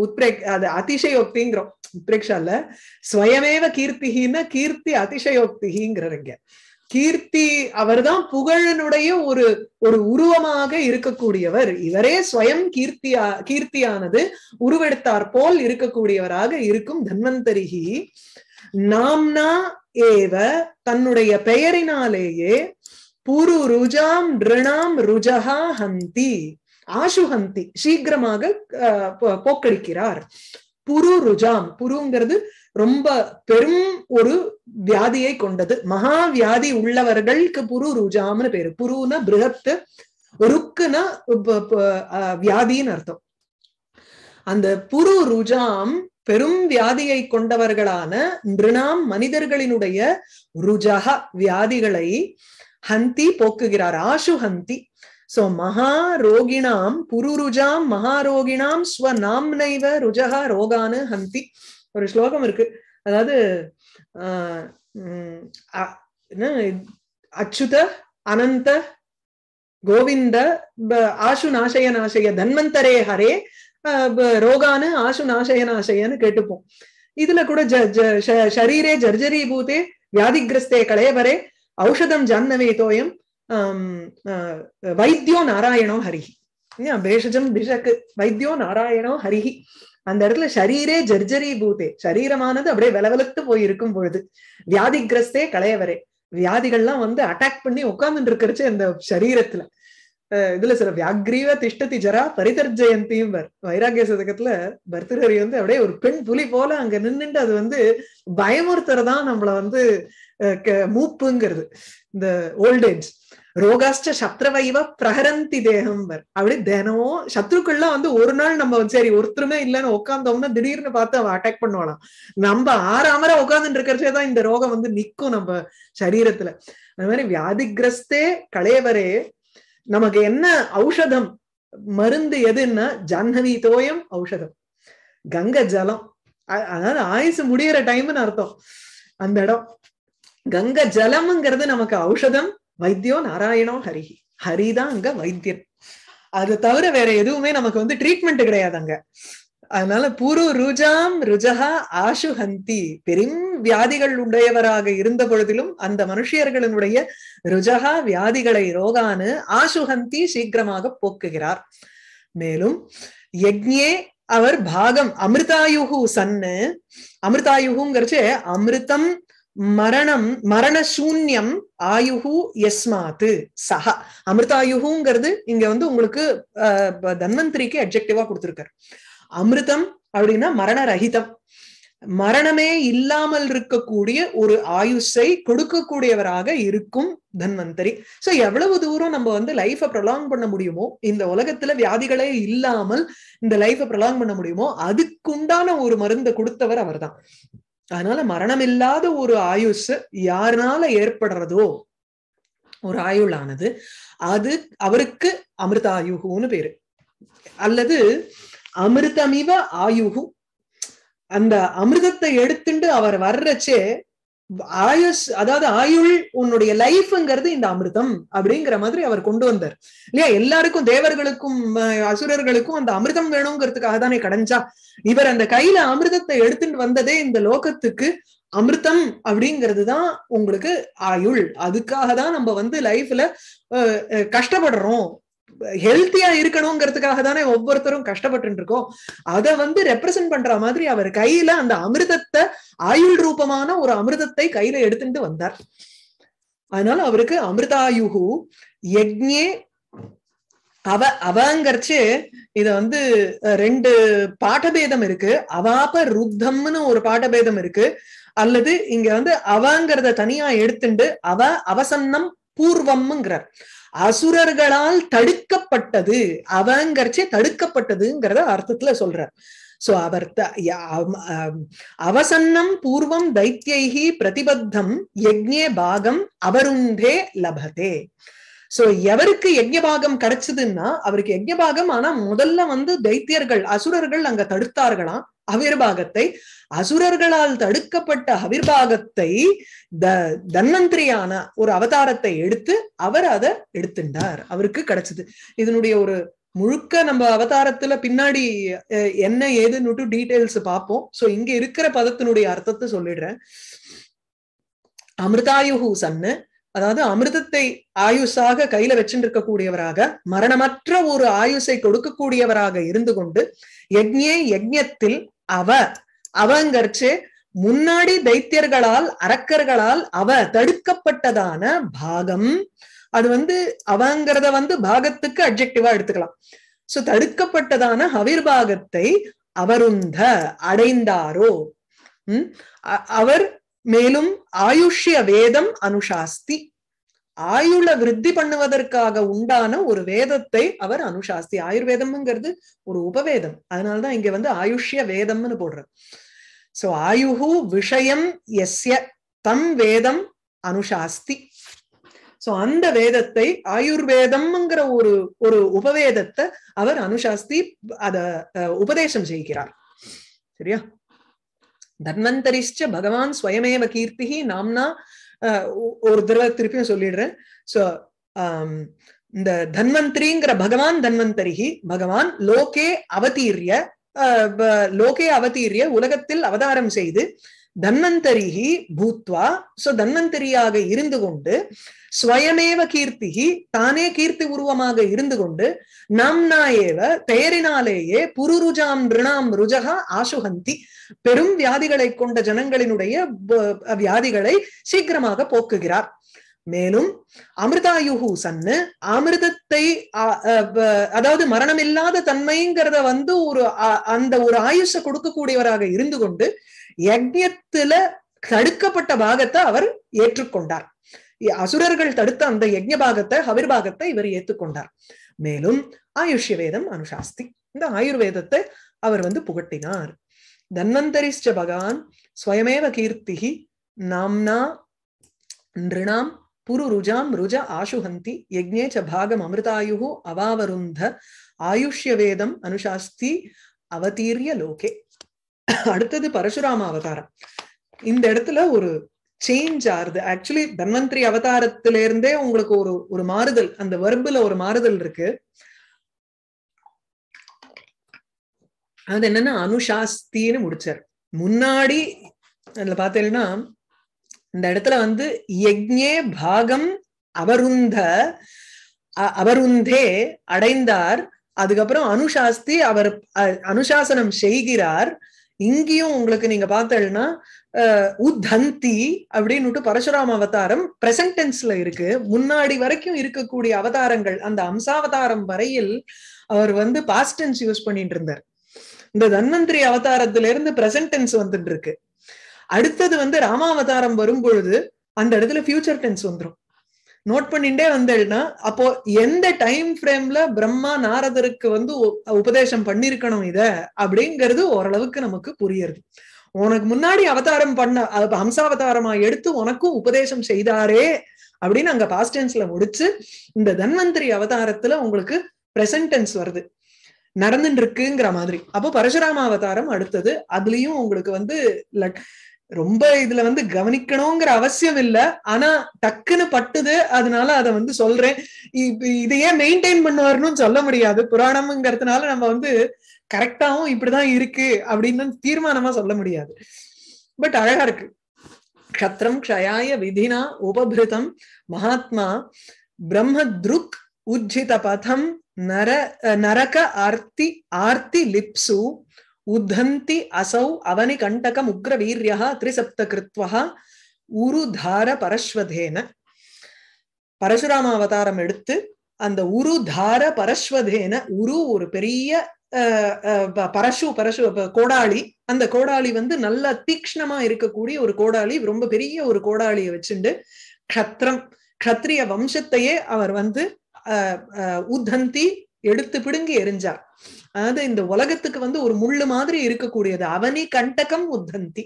உத்பிரேக் அது அதிசயோக்திங்கிறோம் உத்பிரேக்ஷால ஸ்வயமேவ கீர்த்திகின்னா கீர்த்தி அதிசயோக்திகிங்கிறீங்க கீர்த்தி அவர்தான் புகழனுடைய ஒரு ஒரு உருவமாக இருக்கக்கூடியவர் இவரே ஸ்வயம் கீர்த்தியா கீர்த்தியானது உருவெடுத்தார் போல் இருக்கக்கூடியவராக இருக்கும் தன்வந்தரிகி நாம்னா ஏவ தன்னுடைய பெயரினாலேயே புரு ருஜாம் ரிணாம் ருஜகா ஹந்தி ஆஷுஹந்தி சீக்கிரமாக போக்கடிக்கிறார் புரு ருஜாம் புருங்கிறது ரொம்ப பெரும் ஒரு வியாதியை கொண்டது மகா வியாதி உள்ளவர்களுக்கு புரு ருஜாம்னு பேரு புருனா பிருகத்து ருக்குனா வியாதின்னு அர்த்தம் அந்த புரு ருஜாம் பெரும் வியாதியை கொண்டவர்களான மிருணாம் மனிதர்களினுடைய ருஜக வியாதிகளை ஹந்தி போக்குகிறார் ஆசு ஹந்தி சோ மகா ரோகிணாம் புருருஜாம் மகாரோகிணாம் ஸ்வநாம்னைவ ருஜகா ரோகானு ஹந்தி ஒரு ஸ்லோகம் இருக்கு அதாவது அச்சுத அனந்த கோவிந்த ஆசு நாசய நாசய தன்வந்தரே ஹரே ரோகான ஆசு நாசய நாசயன்னு கேட்டுப்போம் இதுல கூட ஷரீரே ஜர்ஜரி பூத்தே வியாதிகிரஸ்தே களையவரே ஔஷதம் ஜான்னவே தோயம் வைத்தியோ நாராயணோ ஹரிஹி பேஷஜம் பிஷக்கு வைத்தியோ நாராயணோ ஹரிஹி அந்த இடத்துல ஷரீரே ஜர்ஜரி பூத்தே சரீரமானது அப்படியே விலவலுத்து போய் இருக்கும் பொழுது கிரஸ்தே களையவரே வியாதிகள்லாம் வந்து அட்டாக் பண்ணி உட்கார்ந்துட்டு இருக்கிறச்சு அந்த சரீரத்துல இதுல சில வியாக்ரீவ திஷ்டதி ஜரா பரிதர்ஜயந்தியும் வர் வைராகிய சதகத்துல பர்திரரி வந்து அப்படியே ஒரு பெண் புலி போல அங்க நின்றுட்டு அது வந்து பயமுறுத்துறதான் நம்மள வந்து மூப்புங்கிறது இந்த ஓல்டேஜ் ரோகாஷ்ட சத்ரவைவ பிரகரந்தி தேகம் வர் அப்படி தினமும் சத்ருக்கள்லாம் வந்து ஒரு நாள் நம்ம சரி ஒருத்தருமே இல்லைன்னு உட்காந்தோம்னா திடீர்னு பார்த்து அவ அட்டாக் பண்ணுவலாம் நம்ம ஆறாமரா உட்காந்துட்டு இருக்கிறதே தான் இந்த ரோகம் வந்து நிக்கும் நம்ம சரீரத்துல அது மாதிரி வியாதிகிரஸ்தே களையவரே நமக்கு என்ன ஔஷதம் மருந்து எதுன்னா ஜன்னவி தோயம் ஔஷதம் கங்க ஜலம் அதாவது ஆயுசு முடிகிற டைம்னு அர்த்தம் அந்த இடம் கங்க ஜலம்ங்கிறது நமக்கு ஔஷதம் வைத்தியோ நாராயணோ ஹரிஹி ஹரிதான் அங்க வைத்தியம் அது தவிர வேற எதுவுமே நமக்கு வந்து ட்ரீட்மெண்ட் கிடையாது அங்க அதனால பூரு ருஜாம் ருஜஹா ஆஷு ஹந்தி பெரும் வியாதிகள் உடையவராக இருந்த பொழுதிலும் அந்த மனுஷியர்களினுடைய ருஜஹா வியாதிகளை ரோகானு ஆஷு ஹந்தி சீக்கிரமாக போக்குகிறார் மேலும் யக்ஞே அவர் பாகம் அமிர்தாயுகு சன்னு அமிர்தாயுகுங்கிறச்சு அமிர்தம் மரணம் மரண சூன்யம் ஆயுகு எஸ்மாத்து சஹா அமிர்தாயுகுங்கிறது இங்க வந்து உங்களுக்கு தன்வந்திரிக்கு அப்செக்டிவா கொடுத்துருக்காரு அமிர்தம் அப்படின்னா மரண ரஹிதம் மரணமே இல்லாமல் இருக்கக்கூடிய ஒரு ஆயுஷை கொடுக்கக்கூடியவராக இருக்கும் தன்வந்தரி சோ எவ்வளவு தூரம் நம்ம வந்து லைஃபை ப்ரொலாங் பண்ண முடியுமோ இந்த உலகத்துல வியாதிகளே இல்லாமல் இந்த லைஃபை ப்ரொலாங் பண்ண முடியுமோ அதுக்குண்டான ஒரு மருந்தை கொடுத்தவர் அவர்தான் அதனால மரணம் இல்லாத ஒரு ஆயுஷ் யாருனால ஏற்படுறதோ ஒரு ஆயுளானது அது அவருக்கு அமிர்த ஆயுகுன்னு பேரு அல்லது அமிர்தமிவ ஆயுகு அந்த அமிர்தத்தை எடுத்துண்டு அவர் வர்றச்சே ஆயுஸ் அதாவது ஆயுள் உன்னுடைய லைஃப்ங்கிறது இந்த அமிர்தம் அப்படிங்கிற மாதிரி அவர் கொண்டு வந்தார் இல்லையா எல்லாருக்கும் தேவர்களுக்கும் அசுரர்களுக்கும் அந்த அமிர்தம் வேணுங்கிறதுக்காக தானே கடைஞ்சா இவர் அந்த கையில அமிர்தத்தை எடுத்துட்டு வந்ததே இந்த லோகத்துக்கு அமிர்தம் அப்படிங்கிறது தான் உங்களுக்கு ஆயுள் அதுக்காக தான் நம்ம வந்து லைஃப்ல கஷ்டப்படுறோம் ஹெல்த்தியா இருக்கணுங்கிறதுக்காக தானே ஒவ்வொருத்தரும் கஷ்டப்பட்டு இருக்கோம் அதை வந்து ரெப்ரசென்ட் பண்ற மாதிரி அவர் கையில அந்த அமிர்தத்தை ஆயுள் ரூபமான ஒரு அமிர்தத்தை கையில எடுத்துட்டு வந்தார் அதனால அவருக்கு அமிர்தாயுகு யக்ஞே அவ அவங்கரிச்சு இத வந்து ரெண்டு பாட்டபேதம் இருக்கு அவாப ருத்தம்னு ஒரு பாட்டபேதம் இருக்கு அல்லது இங்க வந்து அவங்கிறத தனியா எடுத்துண்டு அவ அவசன்னம் பூர்வம்ங்கிறார் அசுரர்களால் தடுக்கப்பட்டது அவங்கரிச்சே தடுக்கப்பட்டதுங்கிறத அர்த்தத்துல சொல்றார் சோ அவர் அவசன்னம் பூர்வம் தைத்தியகி பிரதிபத்தம் யஜ்ஞே பாகம் அவருந்தே லபதே சோ எவருக்கு யஜ்யபாகம் கிடைச்சதுன்னா அவருக்கு யஜ்யபாகம் ஆனா முதல்ல வந்து தைத்தியர்கள் அசுரர்கள் அங்க தடுத்தார்களாம் அவிர்வாகத்தை அசுரர்களால் தடுக்கப்பட்ட அவிர்வாகத்தை த தன்னந்திரியான ஒரு அவதாரத்தை எடுத்து அவர் அதை எடுத்துட்டார் அவருக்கு கிடைச்சது இதனுடைய ஒரு முழுக்க நம்ம அவதாரத்துல பின்னாடி என்ன ஏதுன்னு டீட்டெயில்ஸ் பார்ப்போம் சோ இங்க இருக்கிற பதத்தினுடைய அர்த்தத்தை சொல்லிடுறேன் அமிர்தாயுகு சன்னு அதாவது அமிர்தத்தை ஆயுஷாக கையில வச்சுட்டு இருக்கக்கூடியவராக மரணமற்ற ஒரு ஆயுஷை கொடுக்கக்கூடியவராக இருந்து கொண்டு யஜ்ஞே யஜ்யத்தில் அவ அவங்கரிச்சு முன்னாடி தைத்தியர்களால் அரக்கர்களால் அவ தடுக்கப்பட்டதான பாகம் அது வந்து அவங்கிறத வந்து பாகத்துக்கு அப்ஜெக்டிவா எடுத்துக்கலாம் சோ தடுக்கப்பட்டதான ஹவிர் பாகத்தை அவருந்த அடைந்தாரோ உம் அவர் மேலும் ஆயுஷ்ய வேதம் அனுஷாஸ்தி ஆயுள விருத்தி பண்ணுவதற்காக உண்டான ஒரு வேதத்தை அவர் அனுஷாஸ்தி ஆயுர்வேதம்ங்கிறது ஒரு உபவேதம் அதனாலதான் இங்க வந்து ஆயுஷ்ய வேதம்னு போடுற சோ ஆயுகு விஷயம் எஸ்ய தம் வேதம் அனுஷாஸ்தி சோ அந்த வேதத்தை ஆயுர்வேதம்ங்கிற ஒரு ஒரு உபவேதத்தை அவர் அனுஷாஸ்தி அத உபதேசம் செய்கிறார் சரியா தன்வந்தரிஷ்ட பகவான் ஸ்வயமேவ கீர்த்தி நாம்னா ஒரு தடவை திருப்பியும் சொல்லிடுறேன் சோ இந்த தன்வந்திரிங்கிற பகவான் தன்வந்தரிகி பகவான் லோகே அவதீரிய லோகே அவதீரிய உலகத்தில் அவதாரம் செய்து தன்வந்தரிகி பூத்வா சோ தன்வந்தரியாக இருந்து கொண்டு ஸ்வயமேவ கீர்த்திகி தானே கீர்த்தி உருவமாக இருந்து கொண்டு நம் நாயேவ பெயரினாலேயே புருருஜாம் ரிணாம் ருஜகா ஆசுகந்தி பெரும் வியாதிகளை கொண்ட ஜனங்களினுடைய வியாதிகளை சீக்கிரமாக போக்குகிறார் மேலும் அமிர்தாயுகு சன்னு அமிர்தத்தை அதாவது மரணம் இல்லாத தன்மைங்கிறத வந்து ஒரு அந்த ஒரு ஆயுஷ கொடுக்கக்கூடியவராக இருந்து கொண்டு யஜ்யத்துல தடுக்கப்பட்ட பாகத்தை அவர் ஏற்றுக்கொண்டார் அசுரர்கள் தடுத்த அந்த யஜ்யபாகத்தை ஹவிர்பாகத்தை இவர் ஏத்துக்கொண்டார் மேலும் ஆயுஷ்ய வேதம் அனுசாஸ்தி இந்த ஆயுர்வேதத்தை அவர் வந்து புகட்டினார் தன்வந்தரிஷ்ட பகவான் ஸ்வயமேவ கீர்த்திகி நாம்னா நிருணாம் ருஜாம் ருஜ ஆசுஹந்தி யஜ்ஞே ச பாகம் அமிர்தாயு அவாவருந்த ஆயுஷ்ய வேதம் அனுசாஸ்தி அவதீரிய லோகே அடுத்தது பரசுராம அவதாரம் இந்த இடத்துல ஒரு சேஞ்ச் ஆறுது ஆக்சுவலி தன்வந்திரி அவதாரத்தில இருந்தே உங்களுக்கு ஒரு ஒரு மாறுதல் அந்த வர்புல ஒரு மாறுதல் இருக்கு அது என்னன்னா அனுஷாஸ்தின்னு முடிச்சார் முன்னாடி அதுல பாத்தீங்கன்னா இந்த இடத்துல வந்து யக்ஞே பாகம் அவருந்த அவருந்தே அடைந்தார் அதுக்கப்புறம் அனுஷாஸ்தி அவர் அனுசாசனம் செய்கிறார் இங்கேயும் உங்களுக்கு நீங்க பாத்தீங்கன்னா உத்தந்தி அப்படின்னுட்டு பரசுராம அவதாரம் பிரசன்டென்ஸ்ல இருக்கு முன்னாடி வரைக்கும் இருக்கக்கூடிய அவதாரங்கள் அந்த அம்சாவதாரம் வரையில் அவர் வந்து பாஸ்டென்ஸ் யூஸ் பண்ணிட்டு இருந்தார் இந்த தன்வந்திரி அவதாரத்துல இருந்து பிரசன்டென்ஸ் வந்துட்டு இருக்கு அடுத்தது வந்து ராமாவதாரம் வரும் பொழுது அந்த இடத்துல ஃபியூச்சர் டென்ஸ் வந்துடும் நோட் பண்ணிட்டே வந்தேன்னா அப்போ எந்த டைம் ஃப்ரேம்ல பிரம்மா நாரதருக்கு வந்து உபதேசம் பண்ணிருக்கணும் இத அப்படிங்கிறது ஓரளவுக்கு நமக்கு புரியுது உனக்கு முன்னாடி அவதாரம் பண்ண ஹம்சாவதாரமா எடுத்து உனக்கும் உபதேசம் செய்தாரே அப்படின்னு அங்க பாஸ்டென்ஸ்ல முடிச்சு இந்த தன்வந்திரி அவதாரத்துல உங்களுக்கு பிரசன்டென்ஸ் வருது நடந்துட்டு இருக்குங்கிற மாதிரி அப்போ பரசுராம அவதாரம் அடுத்தது அதுலயும் உங்களுக்கு வந்து ரொம்ப இதுல வந்து கவனிக்கணுங்கிற அவசியம் இல்ல ஆனா டக்குன்னு பட்டுது அதனால அத வந்து சொல்றேன் இதையே மெயின்டைன் பண்ணுவாருன்னு சொல்ல முடியாது புராணம்ங்கிறதுனால நம்ம வந்து கரெக்டாவும் இப்படிதான் இருக்கு அப்படின்னு தீர்மானமா சொல்ல முடியாது பட் அழகா இருக்கு கத்திரம் க்ஷயாய விதினா உபபிருதம் மகாத்மா பிரம்ம துருக் உஜ்ஜித பதம் நர நரக ஆர்த்தி ஆர்த்தி லிப்சு உத்தந்தி அசௌ அவனி கண்டக முக்ர வீரியா திரிசப்த கிருத்வா உருதார பரஸ்வதேன பரசுராம அவதாரம் எடுத்து அந்த உருதார பரஸ்வதேன உரு ஒரு பெரிய பரஷு பரஷு கோடாளி அந்த கோடாளி வந்து நல்ல தீக்ஷ்ணமா இருக்கக்கூடிய ஒரு கோடாளி ரொம்ப பெரிய ஒரு கோடாளியை வச்சுண்டு கத்திரம் கத்திரிய வம்சத்தையே அவர் வந்து உத்தந்தி எடுத்து பிடுங்கி எரிஞ்சார் அதாவது இந்த உலகத்துக்கு வந்து ஒரு முள்ளு மாதிரி இருக்கக்கூடியது அவனி கண்டகம் உத்தந்தி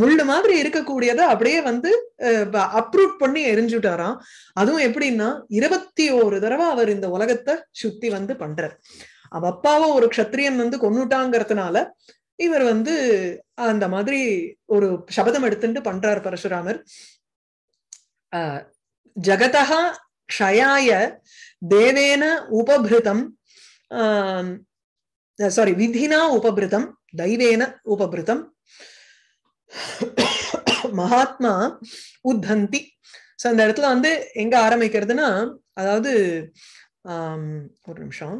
முள்ளு மாதிரி இருக்கக்கூடியதை அப்படியே வந்து அப்ரூட் பண்ணி எரிஞ்சுட்டாராம் அதுவும் எப்படின்னா இருபத்தி ஒரு தடவை அவர் இந்த உலகத்தை சுத்தி வந்து பண்றார் அவ அப்பாவை ஒரு க்ஷத்ரியன் வந்து கொண்டுட்டாங்கிறதுனால இவர் வந்து அந்த மாதிரி ஒரு சபதம் எடுத்துட்டு பண்றார் பரசுராமர் ஆஹ் ஜகதா க்ஷயாய தேவேன உபபிருதம் சாரி விதினா உபபிருதம் தைவேன உபபிருதம் மகாத்மா உத்தந்தி ஸோ அந்த இடத்துல வந்து எங்க ஆரம்பிக்கிறதுனா அதாவது ஒரு நிமிஷம்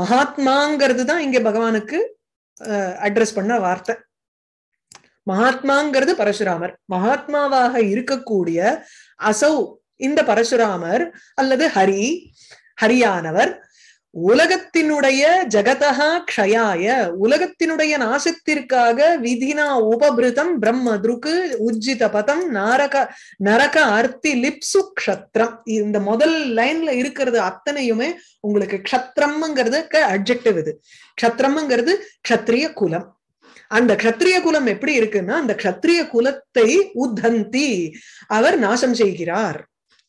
மகாத்மாங்கிறது தான் இங்க பகவானுக்கு அட்ரஸ் பண்ண வார்த்தை மகாத்மாங்கிறது பரசுராமர் மகாத்மாவாக இருக்கக்கூடிய அசௌ இந்த பரசுராமர் அல்லது ஹரி ஹரியானவர் உலகத்தினுடைய ஜகதா க்ஷயாய உலகத்தினுடைய நாசத்திற்காக விதினா உபபிருதம் பிரம்ம துருக்கு உஜ்ஜித பதம் நாரக நரக அர்த்தி லிப்சு க்ஷத்ரம் இந்த முதல் லைன்ல இருக்கிறது அத்தனையுமே உங்களுக்கு க்ஷத்ரம்ங்கிறதுக்கு அட்ஜெக்டிவ் இது க்ஷத்ரம்ங்கிறது க்ஷத்ரிய குலம் அந்த கத்திரிய குலம் எப்படி இருக்குன்னா அந்த கத்திரிய குலத்தை உத்தந்தி அவர் நாசம் செய்கிறார்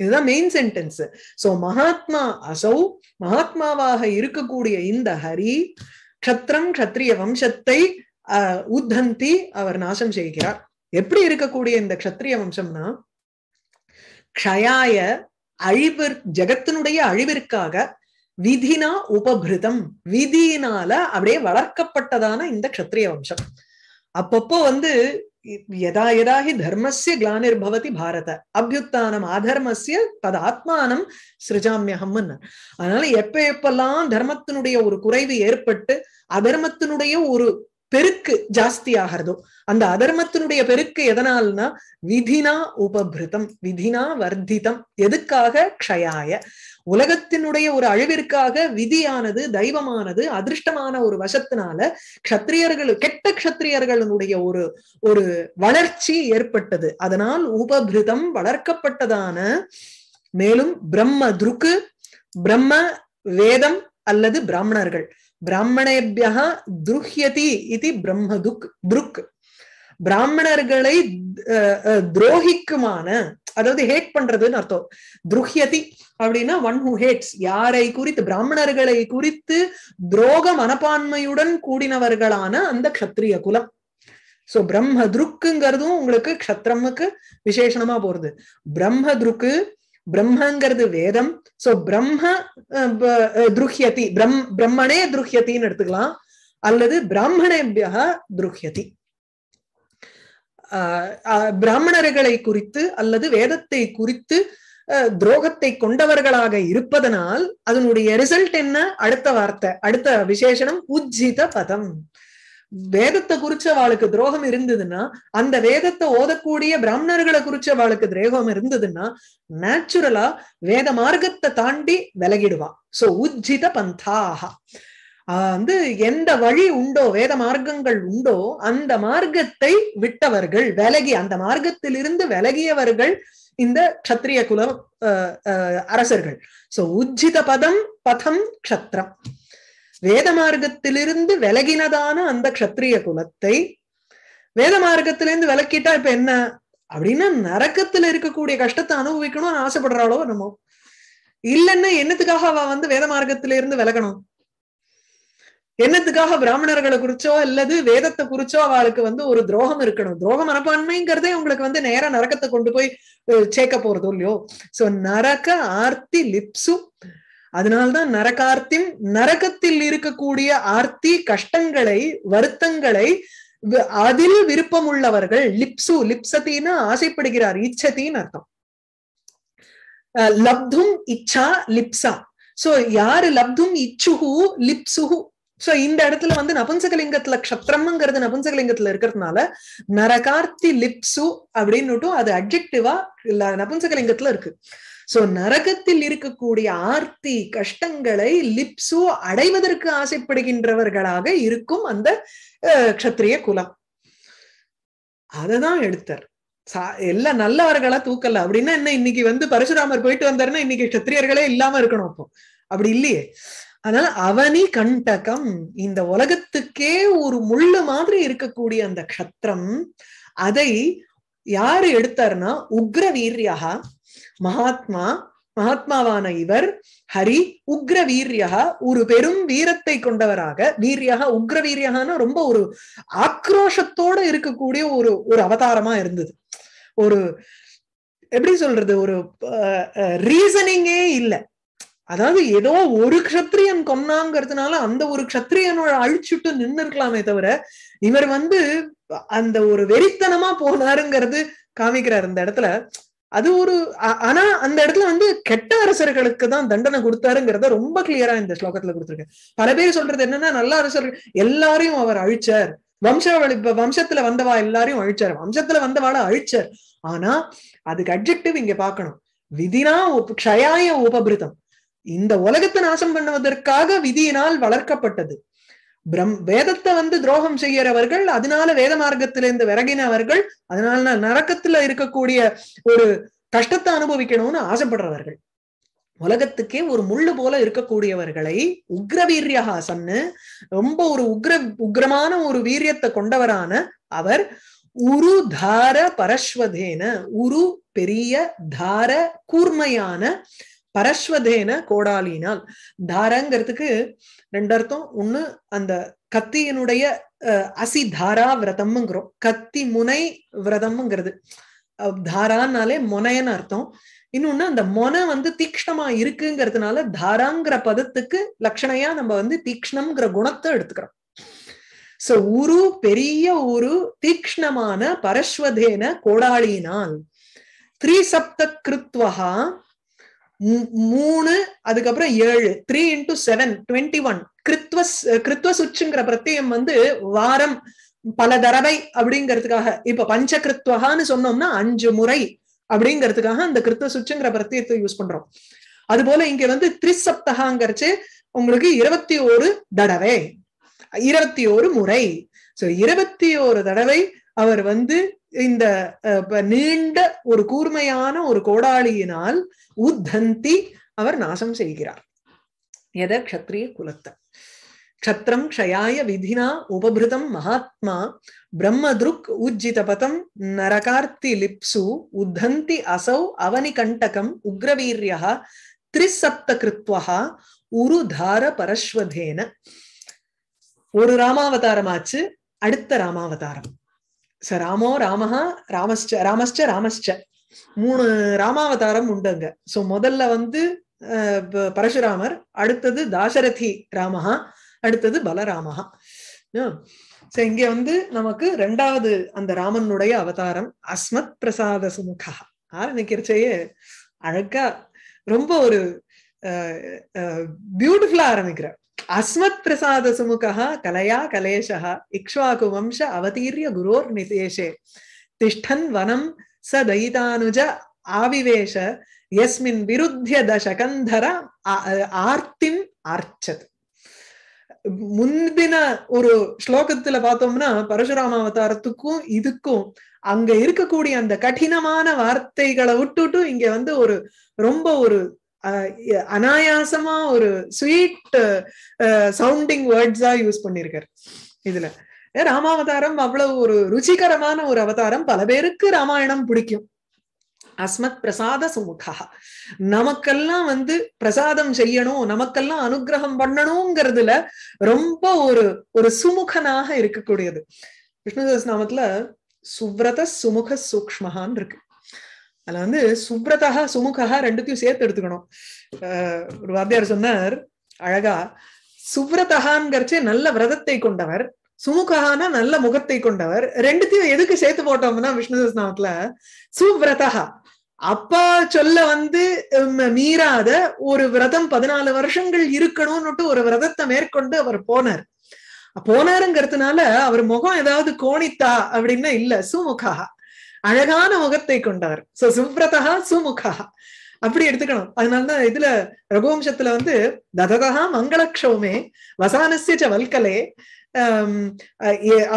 இதுதான் மெயின் சென்டென்ஸ் சோ மகாத்மா அசௌ மகாத்மாவாக இருக்கக்கூடிய இந்த ஹரி க்ஷத்ரம் கத்திரிய வம்சத்தை அஹ் உத்தந்தி அவர் நாசம் செய்கிறார் எப்படி இருக்கக்கூடிய இந்த கத்திரிய வம்சம்னா க்ஷயாய அழிவிற் ஜெகத்தினுடைய அழிவிற்காக விதினா உபபிருதம் விதியினால அப்படியே வளர்க்கப்பட்டதான இந்த கத்திரிய வம்சம் அப்பப்போ வந்து यदा यदा हि धर्मस्य ग्लानिर्भवति भारत அபியுக்தானம் ஆதர்மசிய தது ஆத்மானம் சிருஜாமியகம்னு அதனால எப்ப எப்பெல்லாம் தர்மத்தினுடைய ஒரு குறைவு ஏற்பட்டு அதர்மத்தினுடைய ஒரு பெருக்கு ஜாஸ்தி ஆகிறதோ அந்த அதர்மத்தினுடைய பெருக்கு எதனால்னா விதினா உபபிருத்தம் விதினா வர்த்திதம் எதுக்காக க்ஷயாய உலகத்தினுடைய ஒரு அழிவிற்காக விதியானது தெய்வமானது அதிர்ஷ்டமான ஒரு வசத்தினால கத்திரியர்கள் கெட்ட கத்திரியர்களுடைய ஒரு ஒரு வளர்ச்சி ஏற்பட்டது அதனால் உபபிருதம் வளர்க்கப்பட்டதான மேலும் பிரம்ம துருக்கு பிரம்ம வேதம் அல்லது பிராமணர்கள் பிராமணேபியா துருஹ்யதி இது பிரம்ம துக் துருக் பிராமணர்களை துரோகிக்குமான அதாவது ஹேட் பண்றதுன்னு அர்த்தம் துருஹ்யதி அப்படின்னா ஒன் ஹூ ஹேட்ஸ் யாரை குறித்து பிராமணர்களை குறித்து துரோக மனப்பான்மையுடன் கூடினவர்களான அந்த கத்திரிய குலம் சோ பிரம்ம துருக்குங்கிறதும் உங்களுக்கு கத்திரமுக்கு விசேஷமா போறது பிரம்ம துருக்கு பிரம்மங்கிறது வேதம் சோ பிரம்ம துருஹ்யதி பிரம் பிரம்மனே துருஹ்யத்தின்னு எடுத்துக்கலாம் அல்லது துருஹியதி துருஹ்யதி பிராமணர்களை குறித்து அல்லது வேதத்தை குறித்து துரோகத்தை கொண்டவர்களாக இருப்பதனால் அதனுடைய ரிசல்ட் என்ன அடுத்த வார்த்தை அடுத்த விசேஷனம் உஜ்ஜித பதம் வேதத்தை குறிச்ச வாளுக்கு துரோகம் இருந்ததுன்னா அந்த வேதத்தை ஓதக்கூடிய பிராமணர்களை குறிச்ச வாளுக்கு துரோகம் இருந்ததுன்னா நேச்சுரலா வேத மார்க்கத்தை தாண்டி விலகிடுவான் சோ உஜ்ஜித பந்தாக வந்து எந்த வழி உண்டோ வேத மார்க்கங்கள் உண்டோ அந்த மார்க்கத்தை விட்டவர்கள் விலகி அந்த மார்க்கத்திலிருந்து விலகியவர்கள் இந்த கத்திரிய குல அரசர்கள் சோ உஜ்ஜித பதம் பதம் கத்திரம் வேத மார்க்கத்திலிருந்து விலகினதான அந்த கத்திரிய குலத்தை வேத மார்க்கத்திலிருந்து விலக்கிட்டா இப்ப என்ன அப்படின்னா நரக்கத்துல இருக்கக்கூடிய கஷ்டத்தை அனுபவிக்கணும்னு ஆசைப்படுறாளோ நம்ம இல்லைன்னா என்னத்துக்காக அவ வந்து வேத மார்க்கத்தில இருந்து விலகணும் என்னத்துக்காக பிராமணர்களை குறிச்சோ அல்லது வேதத்தை குறிச்சோ அவளுக்கு வந்து ஒரு துரோகம் இருக்கணும் துரோக மனப்பான்மைங்கிறதே உங்களுக்கு வந்து நேர நரக்கத்தை கொண்டு போய் சேர்க்க போறதோ இல்லையோ சோ நரக ஆர்த்தி லிப்ஸு அதனால்தான் நரகார்த்திம் நரகத்தில் இருக்கக்கூடிய ஆர்த்தி கஷ்டங்களை வருத்தங்களை அதில் விருப்பம் உள்ளவர்கள் லிப்சு லிப்சத்தின்னு ஆசைப்படுகிறார் இச்சத்தின்னு அர்த்தம் லப்தும் இச்சா லிப்சா சோ யாரு லப்தும் இச்சுஹு லிப்சுகு சோ இந்த இடத்துல வந்து நபுன்சகலிங்கத்துல க்ஷத்ரம்ங்கிறது நபுன்சகலிங்கத்துல இருக்கிறதுனால நரகார்த்தி லிப்சு அப்படின்னுட்டும் அது அப்ஜெக்டிவா நபுன்சகலிங்கத்துல இருக்கு சோ நரகத்தில் இருக்கக்கூடிய ஆர்த்தி கஷ்டங்களை லிப்சு அடைவதற்கு ஆசைப்படுகின்றவர்களாக இருக்கும் அந்த க்ஷத்ரிய குலம் அததான் எடுத்தார் எல்லாம் நல்லவர்களா தூக்கல அப்படின்னா என்ன இன்னைக்கு வந்து பரசுராமர் போயிட்டு வந்தாருன்னா இன்னைக்கு க்ஷத்திரியர்களே இல்லாம இருக்கணும் அப்போ அப்படி இல்லையே அதனால அவனி கண்டகம் இந்த உலகத்துக்கே ஒரு முள்ளு மாதிரி இருக்கக்கூடிய அந்த க்ஷத்திரம் அதை யாரு எடுத்தார்னா உக்ர வீரியா மகாத்மா மகாத்மாவான இவர் ஹரி உக்ர வீரியா ஒரு பெரும் வீரத்தை கொண்டவராக வீரியா உக்ர வீரியகான ரொம்ப ஒரு ஆக்ரோஷத்தோட இருக்கக்கூடிய ஒரு ஒரு அவதாரமா இருந்தது ஒரு எப்படி சொல்றது ஒரு ரீசனிங்கே இல்லை அதாவது ஏதோ ஒரு க்ஷத்ரியன் கொன்னாங்கிறதுனால அந்த ஒரு க்ஷத்ரியனோட அழிச்சுட்டு நின்று இருக்கலாமே தவிர இவர் வந்து அந்த ஒரு வெறித்தனமா போனாருங்கிறது காமிக்கிறார் அந்த இடத்துல அது ஒரு ஆனா அந்த இடத்துல வந்து கெட்ட அரசர்களுக்கு தான் தண்டனை கொடுத்தாருங்கிறத ரொம்ப கிளியரா இந்த ஸ்லோகத்துல கொடுத்துருக்கேன் பல பேர் சொல்றது என்னன்னா நல்ல அரசர்கள் எல்லாரையும் அவர் அழிச்சார் வம்சாவளி வம்சத்துல வந்தவா எல்லாரையும் அழிச்சார் வம்சத்துல வந்தவாட அழிச்சார் ஆனா அதுக்கு அப்ஜெக்டிவ் இங்க பாக்கணும் விதினா க்ஷயாய உபபிருதம் இந்த உலகத்தை நாசம் பண்ணுவதற்காக விதியினால் வளர்க்கப்பட்டது பிரம் வேதத்தை வந்து துரோகம் செய்யறவர்கள் அதனால வேத மார்க்கத்திலிருந்து விறகினவர்கள் அதனால நரக்கத்துல இருக்கக்கூடிய ஒரு கஷ்டத்தை அனுபவிக்கணும்னு ஆசைப்படுறவர்கள் உலகத்துக்கே ஒரு முள்ளு போல இருக்கக்கூடியவர்களை உக்ர வீரியஹாசன்னு ரொம்ப ஒரு உக்ர உக்ரமான ஒரு வீரியத்தை கொண்டவரான அவர் உரு தார பரஸ்வதேன உரு பெரிய தார கூர்மையான பரஸ்வதேன கோடாலினால் தாரங்கிறதுக்கு ரெண்டு அர்த்தம் ஒண்ணு அந்த கத்தியினுடைய அசி தாரா விரதம்ங்கிறோம் கத்தி முனை விரதம்ங்கிறது தாரானாலே முனையன்னு அர்த்தம் இன்னொன்னு அந்த மொனை வந்து தீக்ஷ்ணமா இருக்குங்கிறதுனால தாராங்கிற பதத்துக்கு லட்சணையா நம்ம வந்து தீக்ஷ்ணம்ங்கிற குணத்தை எடுத்துக்கிறோம் சோ உரு பெரிய ஊரு தீக்ஷ்ணமான பரஸ்வதேன கோடாளினால் சப்த கிருத்வகா மூணு அதுக்கப்புறம் ஏழு three into seven twenty one கிருத்வ கிருத்வ சுச்சுங்கிற பிரத்தியம் வந்து வாரம் பல தடவை அப்படிங்கிறதுக்காக இப்ப பஞ்ச கிருத்வகான்னு சொன்னோம்னா அஞ்சு முறை அப்படிங்கிறதுக்காக அந்த கிருத்த சுச்சுங்கிற பிரத்தியத்தை யூஸ் பண்றோம் அது போல இங்க வந்து திரிசப்தகாங்கிறச்சு உங்களுக்கு இருபத்தி ஒரு தடவை இருபத்தி ஒரு முறை சோ இருபத்தி ஒரு தடவை அவர் வந்து இந்த நீண்ட ஒரு கூர்மையான ஒரு கோடாளியினால் உத்தந்தி அவர் நாசம் செய்கிறார் எத க்ஷத்ரிய குலத்தை க்ஷத்ரம் க்ஷயாய விதினா உபபிருதம் மகாத்மா பிரம்மதுருக் பதம் நரகார்த்தி லிப்சு உத்தந்தி அசௌ அவனி கண்டகம் உக்ரவீரியா திரிசப்த கிருத்வா உரு தார பரஸ்வதேன ஒரு ராமாவதாரமாச்சு அடுத்த ராமாவதாரம் ச ராமோ ராமஹா ராமஸ்ட ராமஸ்ட ராமஸ்ட மூணு ராமாவதாரம் உண்டு அங்க சோ முதல்ல வந்து பரசுராமர் அடுத்தது தாசரதி ராமஹா அடுத்தது பலராமஹா சோ இங்க வந்து நமக்கு ரெண்டாவது அந்த ராமனுடைய அவதாரம் அஸ்மத் பிரசாத சுமுகா ஆரம்பிக்கிறச்சேயே அழகா ரொம்ப ஒரு பியூட்டிஃபுல்லா ஆரம்பிக்கிறார் அஸ்மத் பிரசாத சுமுகா கலையா கலேஷா இக்ஷ்வாகு வம்ச அவதீரிய குரோர் நிதேஷே திஷ்டன் வனம் ச தயிதானுஜ ஆவிவேஷ எஸ்மின் விருத்திய தசகந்தர ஆர்த்தி ஆர்ச்சது முன்தின ஒரு ஸ்லோகத்துல பார்த்தோம்னா பரசுராம அவதாரத்துக்கும் இதுக்கும் அங்க இருக்கக்கூடிய அந்த கடினமான வார்த்தைகளை விட்டுட்டு இங்க வந்து ஒரு ரொம்ப ஒரு அனாயாசமா ஒரு ஸ்வீட் சவுண்டிங் வேர்ட்ஸா யூஸ் பண்ணிருக்காரு இதுல ராமாவதாரம் அவ்வளவு ஒரு ருச்சிகரமான ஒரு அவதாரம் பல பேருக்கு ராமாயணம் பிடிக்கும் அஸ்மத் பிரசாத சுமுகா நமக்கெல்லாம் வந்து பிரசாதம் செய்யணும் நமக்கெல்லாம் அனுகிரகம் பண்ணணுங்கிறதுல ரொம்ப ஒரு ஒரு சுமுகனாக இருக்கக்கூடியது விஷ்ணுதாஸ் நாமத்துல சுவ்ரத சுமுக சூக்மகான் இருக்கு அதுல வந்து சுப்ரதா சுமுகா ரெண்டுத்தையும் சேர்த்து எடுத்துக்கணும் ஒரு வாத்தியார் சொன்னார் அழகா சுப்ரதகான்கிறச்சு நல்ல விரதத்தை கொண்டவர் சுமுகஹானா நல்ல முகத்தை கொண்டவர் ரெண்டுத்தையும் எதுக்கு சேர்த்து போட்டோம்னா விஷ்ணு சஸ்நாமத்துல சுவிரதா அப்பா சொல்ல வந்து மீறாத ஒரு விரதம் பதினாலு வருஷங்கள் இருக்கணும்னுட்டு ஒரு விரதத்தை மேற்கொண்டு அவர் போனார் போனாருங்கிறதுனால அவர் முகம் ஏதாவது கோணித்தா அப்படின்னா இல்ல சுமுகா அழகான முகத்தை கொண்டவர் சோ சுப்ரதா சுமுகா அப்படி எடுத்துக்கணும் அதனாலதான் இதுல ரகுவம்சத்துல வந்து ததகா மங்களக்ஷோமே வசானசிச்ச வல்கலே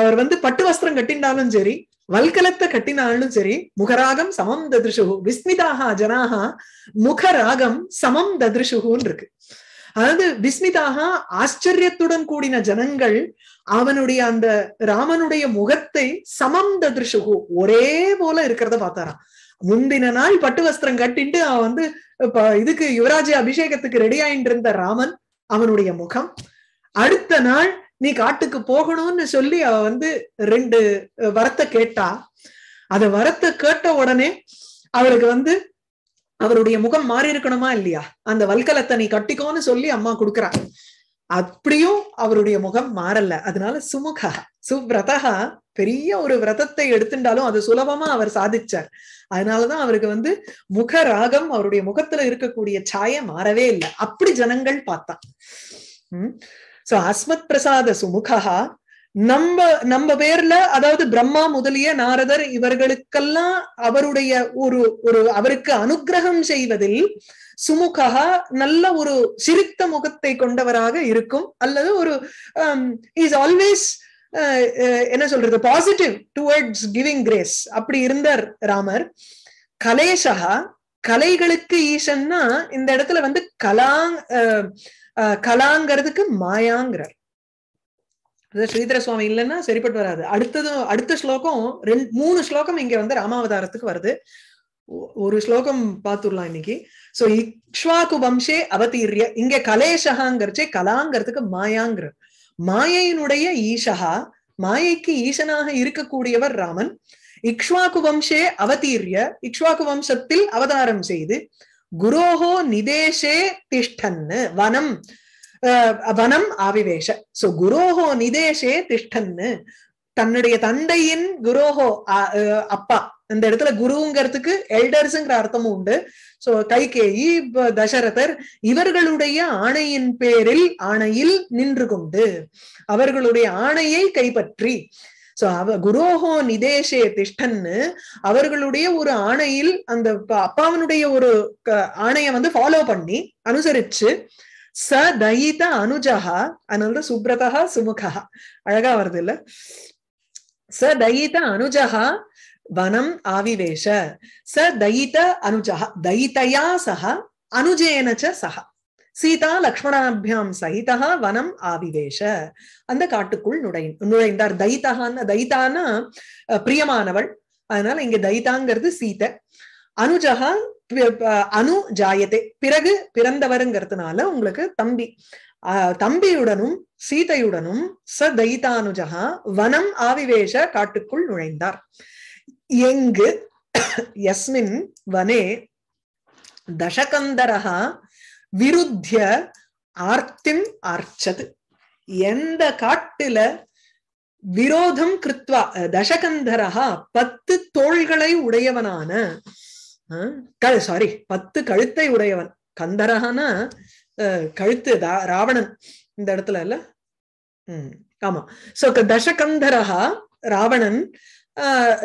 அவர் வந்து பட்டு வஸ்திரம் கட்டினாலும் சரி வல்கலத்தை கட்டினாலும் சரி முகராகம் சமம் ததிருஷு விஸ்மிதாக ஜனாக முகராகம் சமம் ததிருஷுன்னு இருக்கு அதாவது விஸ்மிதாக ஆச்சரியத்துடன் கூடின ஜனங்கள் அவனுடைய அந்த ராமனுடைய முகத்தை சமந்த திருஷுகு ஒரே போல இருக்கிறத பார்த்தாராம் முந்தின நாள் பட்டு வஸ்திரம் கட்டிட்டு அவன் வந்து இதுக்கு யுவராஜ அபிஷேகத்துக்கு ரெடி ஆயின்றிருந்த ராமன் அவனுடைய முகம் அடுத்த நாள் நீ காட்டுக்கு போகணும்னு சொல்லி அவ வந்து ரெண்டு வரத்தை கேட்டா அத வரத்தை கேட்ட உடனே அவளுக்கு வந்து அவருடைய முகம் மாறி இருக்கணுமா இல்லையா அந்த வல்கலத்தை நீ கட்டிக்கோன்னு சொல்லி அம்மா கொடுக்குறா அப்படியும் அவருடைய முகம் மாறல அதனால சுமுகா சுவிரதா பெரிய ஒரு விரதத்தை எடுத்துட்டாலும் அது சுலபமா அவர் சாதிச்சார் அதனாலதான் அவருக்கு வந்து முக ராகம் அவருடைய முகத்துல இருக்கக்கூடிய சாய மாறவே இல்லை அப்படி ஜனங்கள் பார்த்தா உம் சோ அஸ்மத் பிரசாத சுமுகா நம்ம நம்ம பேர்ல அதாவது பிரம்மா முதலிய நாரதர் இவர்களுக்கெல்லாம் அவருடைய ஒரு ஒரு அவருக்கு அனுகிரகம் செய்வதில் சுமுகா நல்ல ஒரு சிரித்த முகத்தை கொண்டவராக இருக்கும் அல்லது ஒரு is um, always uh, uh, என்ன சொல்றது பாசிட்டிவ் டுவர்ட்ஸ் கிவிங் கிரேஸ் அப்படி இருந்தார் ராமர் கலேஷகா கலைகளுக்கு ஈசன்னா இந்த இடத்துல வந்து கலாங் கலாங்கிறதுக்கு மாயாங்கிறார் ஸ்ரீதர சுவாமி இல்லைன்னா சரிப்பட்டு வராது அடுத்ததும் அடுத்த ஸ்லோகம் ரெண்டு மூணு ஸ்லோகம் இங்க வந்து ராமாவதாரத்துக்கு வருது ஒரு ஸ்லோகம் பார்த்துடலாம் இன்னைக்கு சோ இக்ஷ்வாக்கு வம்சே அவதீரிய இங்க கலேஷகாங்கிறச்சே கலாங்கிறதுக்கு மாயாங்கிற மாயையினுடைய ஈஷகா மாயைக்கு ஈசனாக இருக்கக்கூடியவர் ராமன் இக்ஷ்வாக்கு வம்சே அவதீரிய இக்ஷ்வாக்கு வம்சத்தில் அவதாரம் செய்து குரோஹோ நிதேஷே திஷ்டன்னு வனம் வனம் ஆவிவேஷ சோ குரோஹோ நிதேஷே திஷ்டன்னு தன்னுடைய தந்தையின் குரோஹோ அப்பா இந்த இடத்துல குருங்கிறதுக்கு எல்டர்ஸ்ங்கிற அர்த்தமும் உண்டு சோ கைகேயி தசரதர் இவர்களுடைய ஆணையின் பேரில் ஆணையில் நின்று கொண்டு அவர்களுடைய ஆணையை கைப்பற்றி சோ அவ குரோஹோ நிதேஷே திஷ்டன்னு அவர்களுடைய ஒரு ஆணையில் அந்த அப்பாவனுடைய ஒரு ஆணைய வந்து ஃபாலோ பண்ணி அனுசரிச்சு ச தயித அனுஜகா அதனால சுப்ரதா சுமுகா அழகா வருது இல்ல ச தயித அனுஜகா வனம் ஆவிவேஷ ச தயித அனுஜகா தயிதையா சக அனுஜேன ச சக சீதா லக்ஷ்மணாபியாம் சகிதா வனம் ஆவிவேஷ அந்த காட்டுக்குள் நுழை நுழைந்தார் தைத்தகான்னு தைத்தான்னா பிரியமானவள் அதனால இங்க தைத்தாங்கிறது சீதை அனுஜகா அனு ஜாயத்தை பிறகு பிறந்தவருங்கிறதுனால உங்களுக்கு தம்பி தம்பியுடனும் சீதையுடனும் ச தைதானுஜகா வனம் ஆவிவேஷ காட்டுக்குள் நுழைந்தார் எங்கு எஸ்மின் வனே தசகந்தரகா விருத்திய ஆர்த்திம் ஆர்ச்சது எந்த காட்டுல விரோதம் கிருத்வா தசகந்தரகா பத்து தோள்களை உடையவனான சாரி பத்து கழுத்தை உடையவன் கந்தரகனா கழுத்து ராவணன் இந்த இடத்துல இல்ல உம் ஆமா சோ தசகந்தரஹா ராவணன் ஆஹ்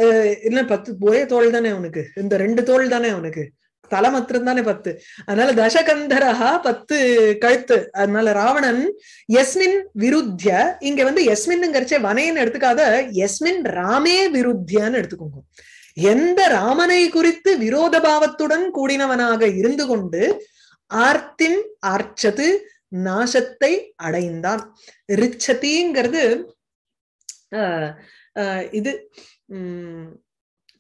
இல்ல பத்து ஒரே தோல் தானே அவனுக்கு இந்த ரெண்டு தோல் தானே அவனுக்கு தலை மாத்திரம் தானே பத்து அதனால தசகந்தரஹா பத்து கழுத்து அதனால ராவணன் எஸ்மின் விருத்திய இங்க வந்து எஸ்மின்ங்கிறச்சே வனைன்னு எடுத்துக்காத எஸ்மின் ராமே விருத்தியான்னு எடுத்துக்கோங்க எந்த ராமனை குறித்து விரோத பாவத்துடன் கூடினவனாக இருந்து கொண்டு ஆர்த்தின் ஆர்ச்சது நாசத்தை அடைந்தான் ரிச்சதிங்கிறது இது உம்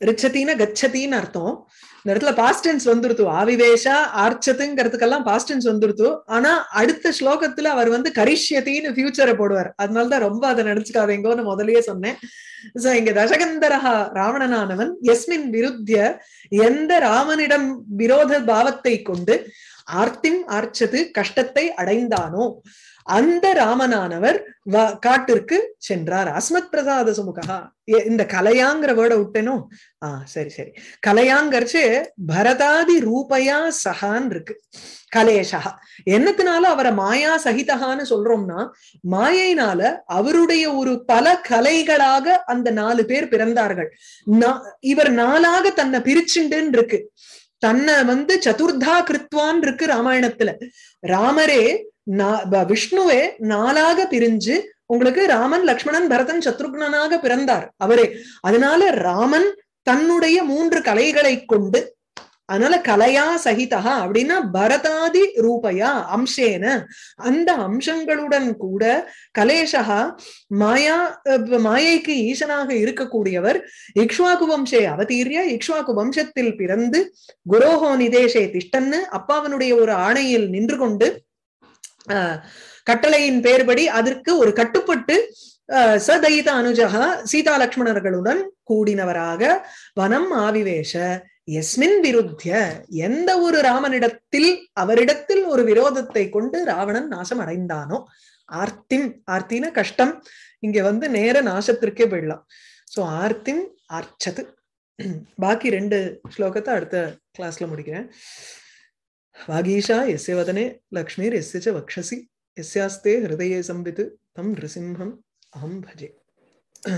ரிச்சத்தின கச்சத்தின்னு அர்த்தம் இந்த இடத்துல பாஸ்டென்ஸ் வந்துருத்து ஆவிவேஷா ஆர்ச்சதுங்கிறதுக்கெல்லாம் பாஸ்டென்ஸ் வந்துருத்து ஆனா அடுத்த ஸ்லோகத்துல அவர் வந்து கரிஷ்யத்தின்னு ஃபியூச்சரை போடுவார் அதனாலதான் ரொம்ப அதை நினைச்சுக்காதீங்கன்னு முதலே சொன்னேன் சோ இங்க தசகந்தரஹா ராவணனானவன் எஸ்மின் விருத்திய எந்த ராமனிடம் விரோத பாவத்தை கொண்டு ஆர்த்தின் ஆர்ச்சது கஷ்டத்தை அடைந்தானோ அந்த ராமனானவர் காட்டிற்கு சென்றார் அஸ்மத் பிரசாத சுமுகா இந்த கலையாங்கிற வேர்ட விட்டேனோ ஆஹ் சரி சரி கலையாங்கிறச்சு பரதாதி ரூபயா சஹான் இருக்கு கலேஷகா என்னத்தினால அவரை மாயா சகிதகான்னு சொல்றோம்னா மாயைனால அவருடைய ஒரு பல கலைகளாக அந்த நாலு பேர் பிறந்தார்கள் இவர் நாளாக தன்னை பிரிச்சுண்டுன்னு இருக்கு தன்னை வந்து சதுர்தா கிருத்வான் இருக்கு ராமாயணத்துல ராமரே விஷ்ணுவே நாளாக பிரிஞ்சு உங்களுக்கு ராமன் லக்ஷ்மணன் பரதன் சத்ருக்னனாக பிறந்தார் அவரே அதனால ராமன் தன்னுடைய மூன்று கலைகளை கொண்டு அதனால கலையா சகிதா அப்படின்னா பரதாதி ரூபையா அம்சேன அந்த அம்சங்களுடன் கூட கலேஷா மாயா மாயைக்கு ஈசனாக இருக்கக்கூடியவர் இக்ஷ்வாக்கு வம்சே அவதீரிய இக்ஷ்வாக்கு வம்சத்தில் பிறந்து குரோஹோ நிதேஷே திஷ்டன்னு அப்பாவனுடைய ஒரு ஆணையில் நின்று கொண்டு கட்டளையின் பேர்படி அதற்கு ஒரு கட்டுப்பட்டு சதயித அனுஜகா சீதா லட்சுமணர்களுடன் கூடினவராக வனம் ஆவிவேஷ எஸ்மின் விருத்திய எந்த ஒரு ராமனிடத்தில் அவரிடத்தில் ஒரு விரோதத்தை கொண்டு ராவணன் நாசம் அடைந்தானோ ஆர்த்திம் ஆர்த்தின கஷ்டம் இங்க வந்து நேர நாசத்திற்கே போயிடலாம் சோ ஆர்த்திம் ஆர்ச்சது பாக்கி ரெண்டு ஸ்லோகத்தை அடுத்த கிளாஸ்ல முடிக்கிறேன் வாகீஷா எஸ்ய வதனே லக்ஷ்மீர் எஸ்யச்ச வக்ஷசி எஸ்யாஸ்தே ஹிருதயே சம்பித்து தம் நிருசிம்ஹம் அஹம் பஜே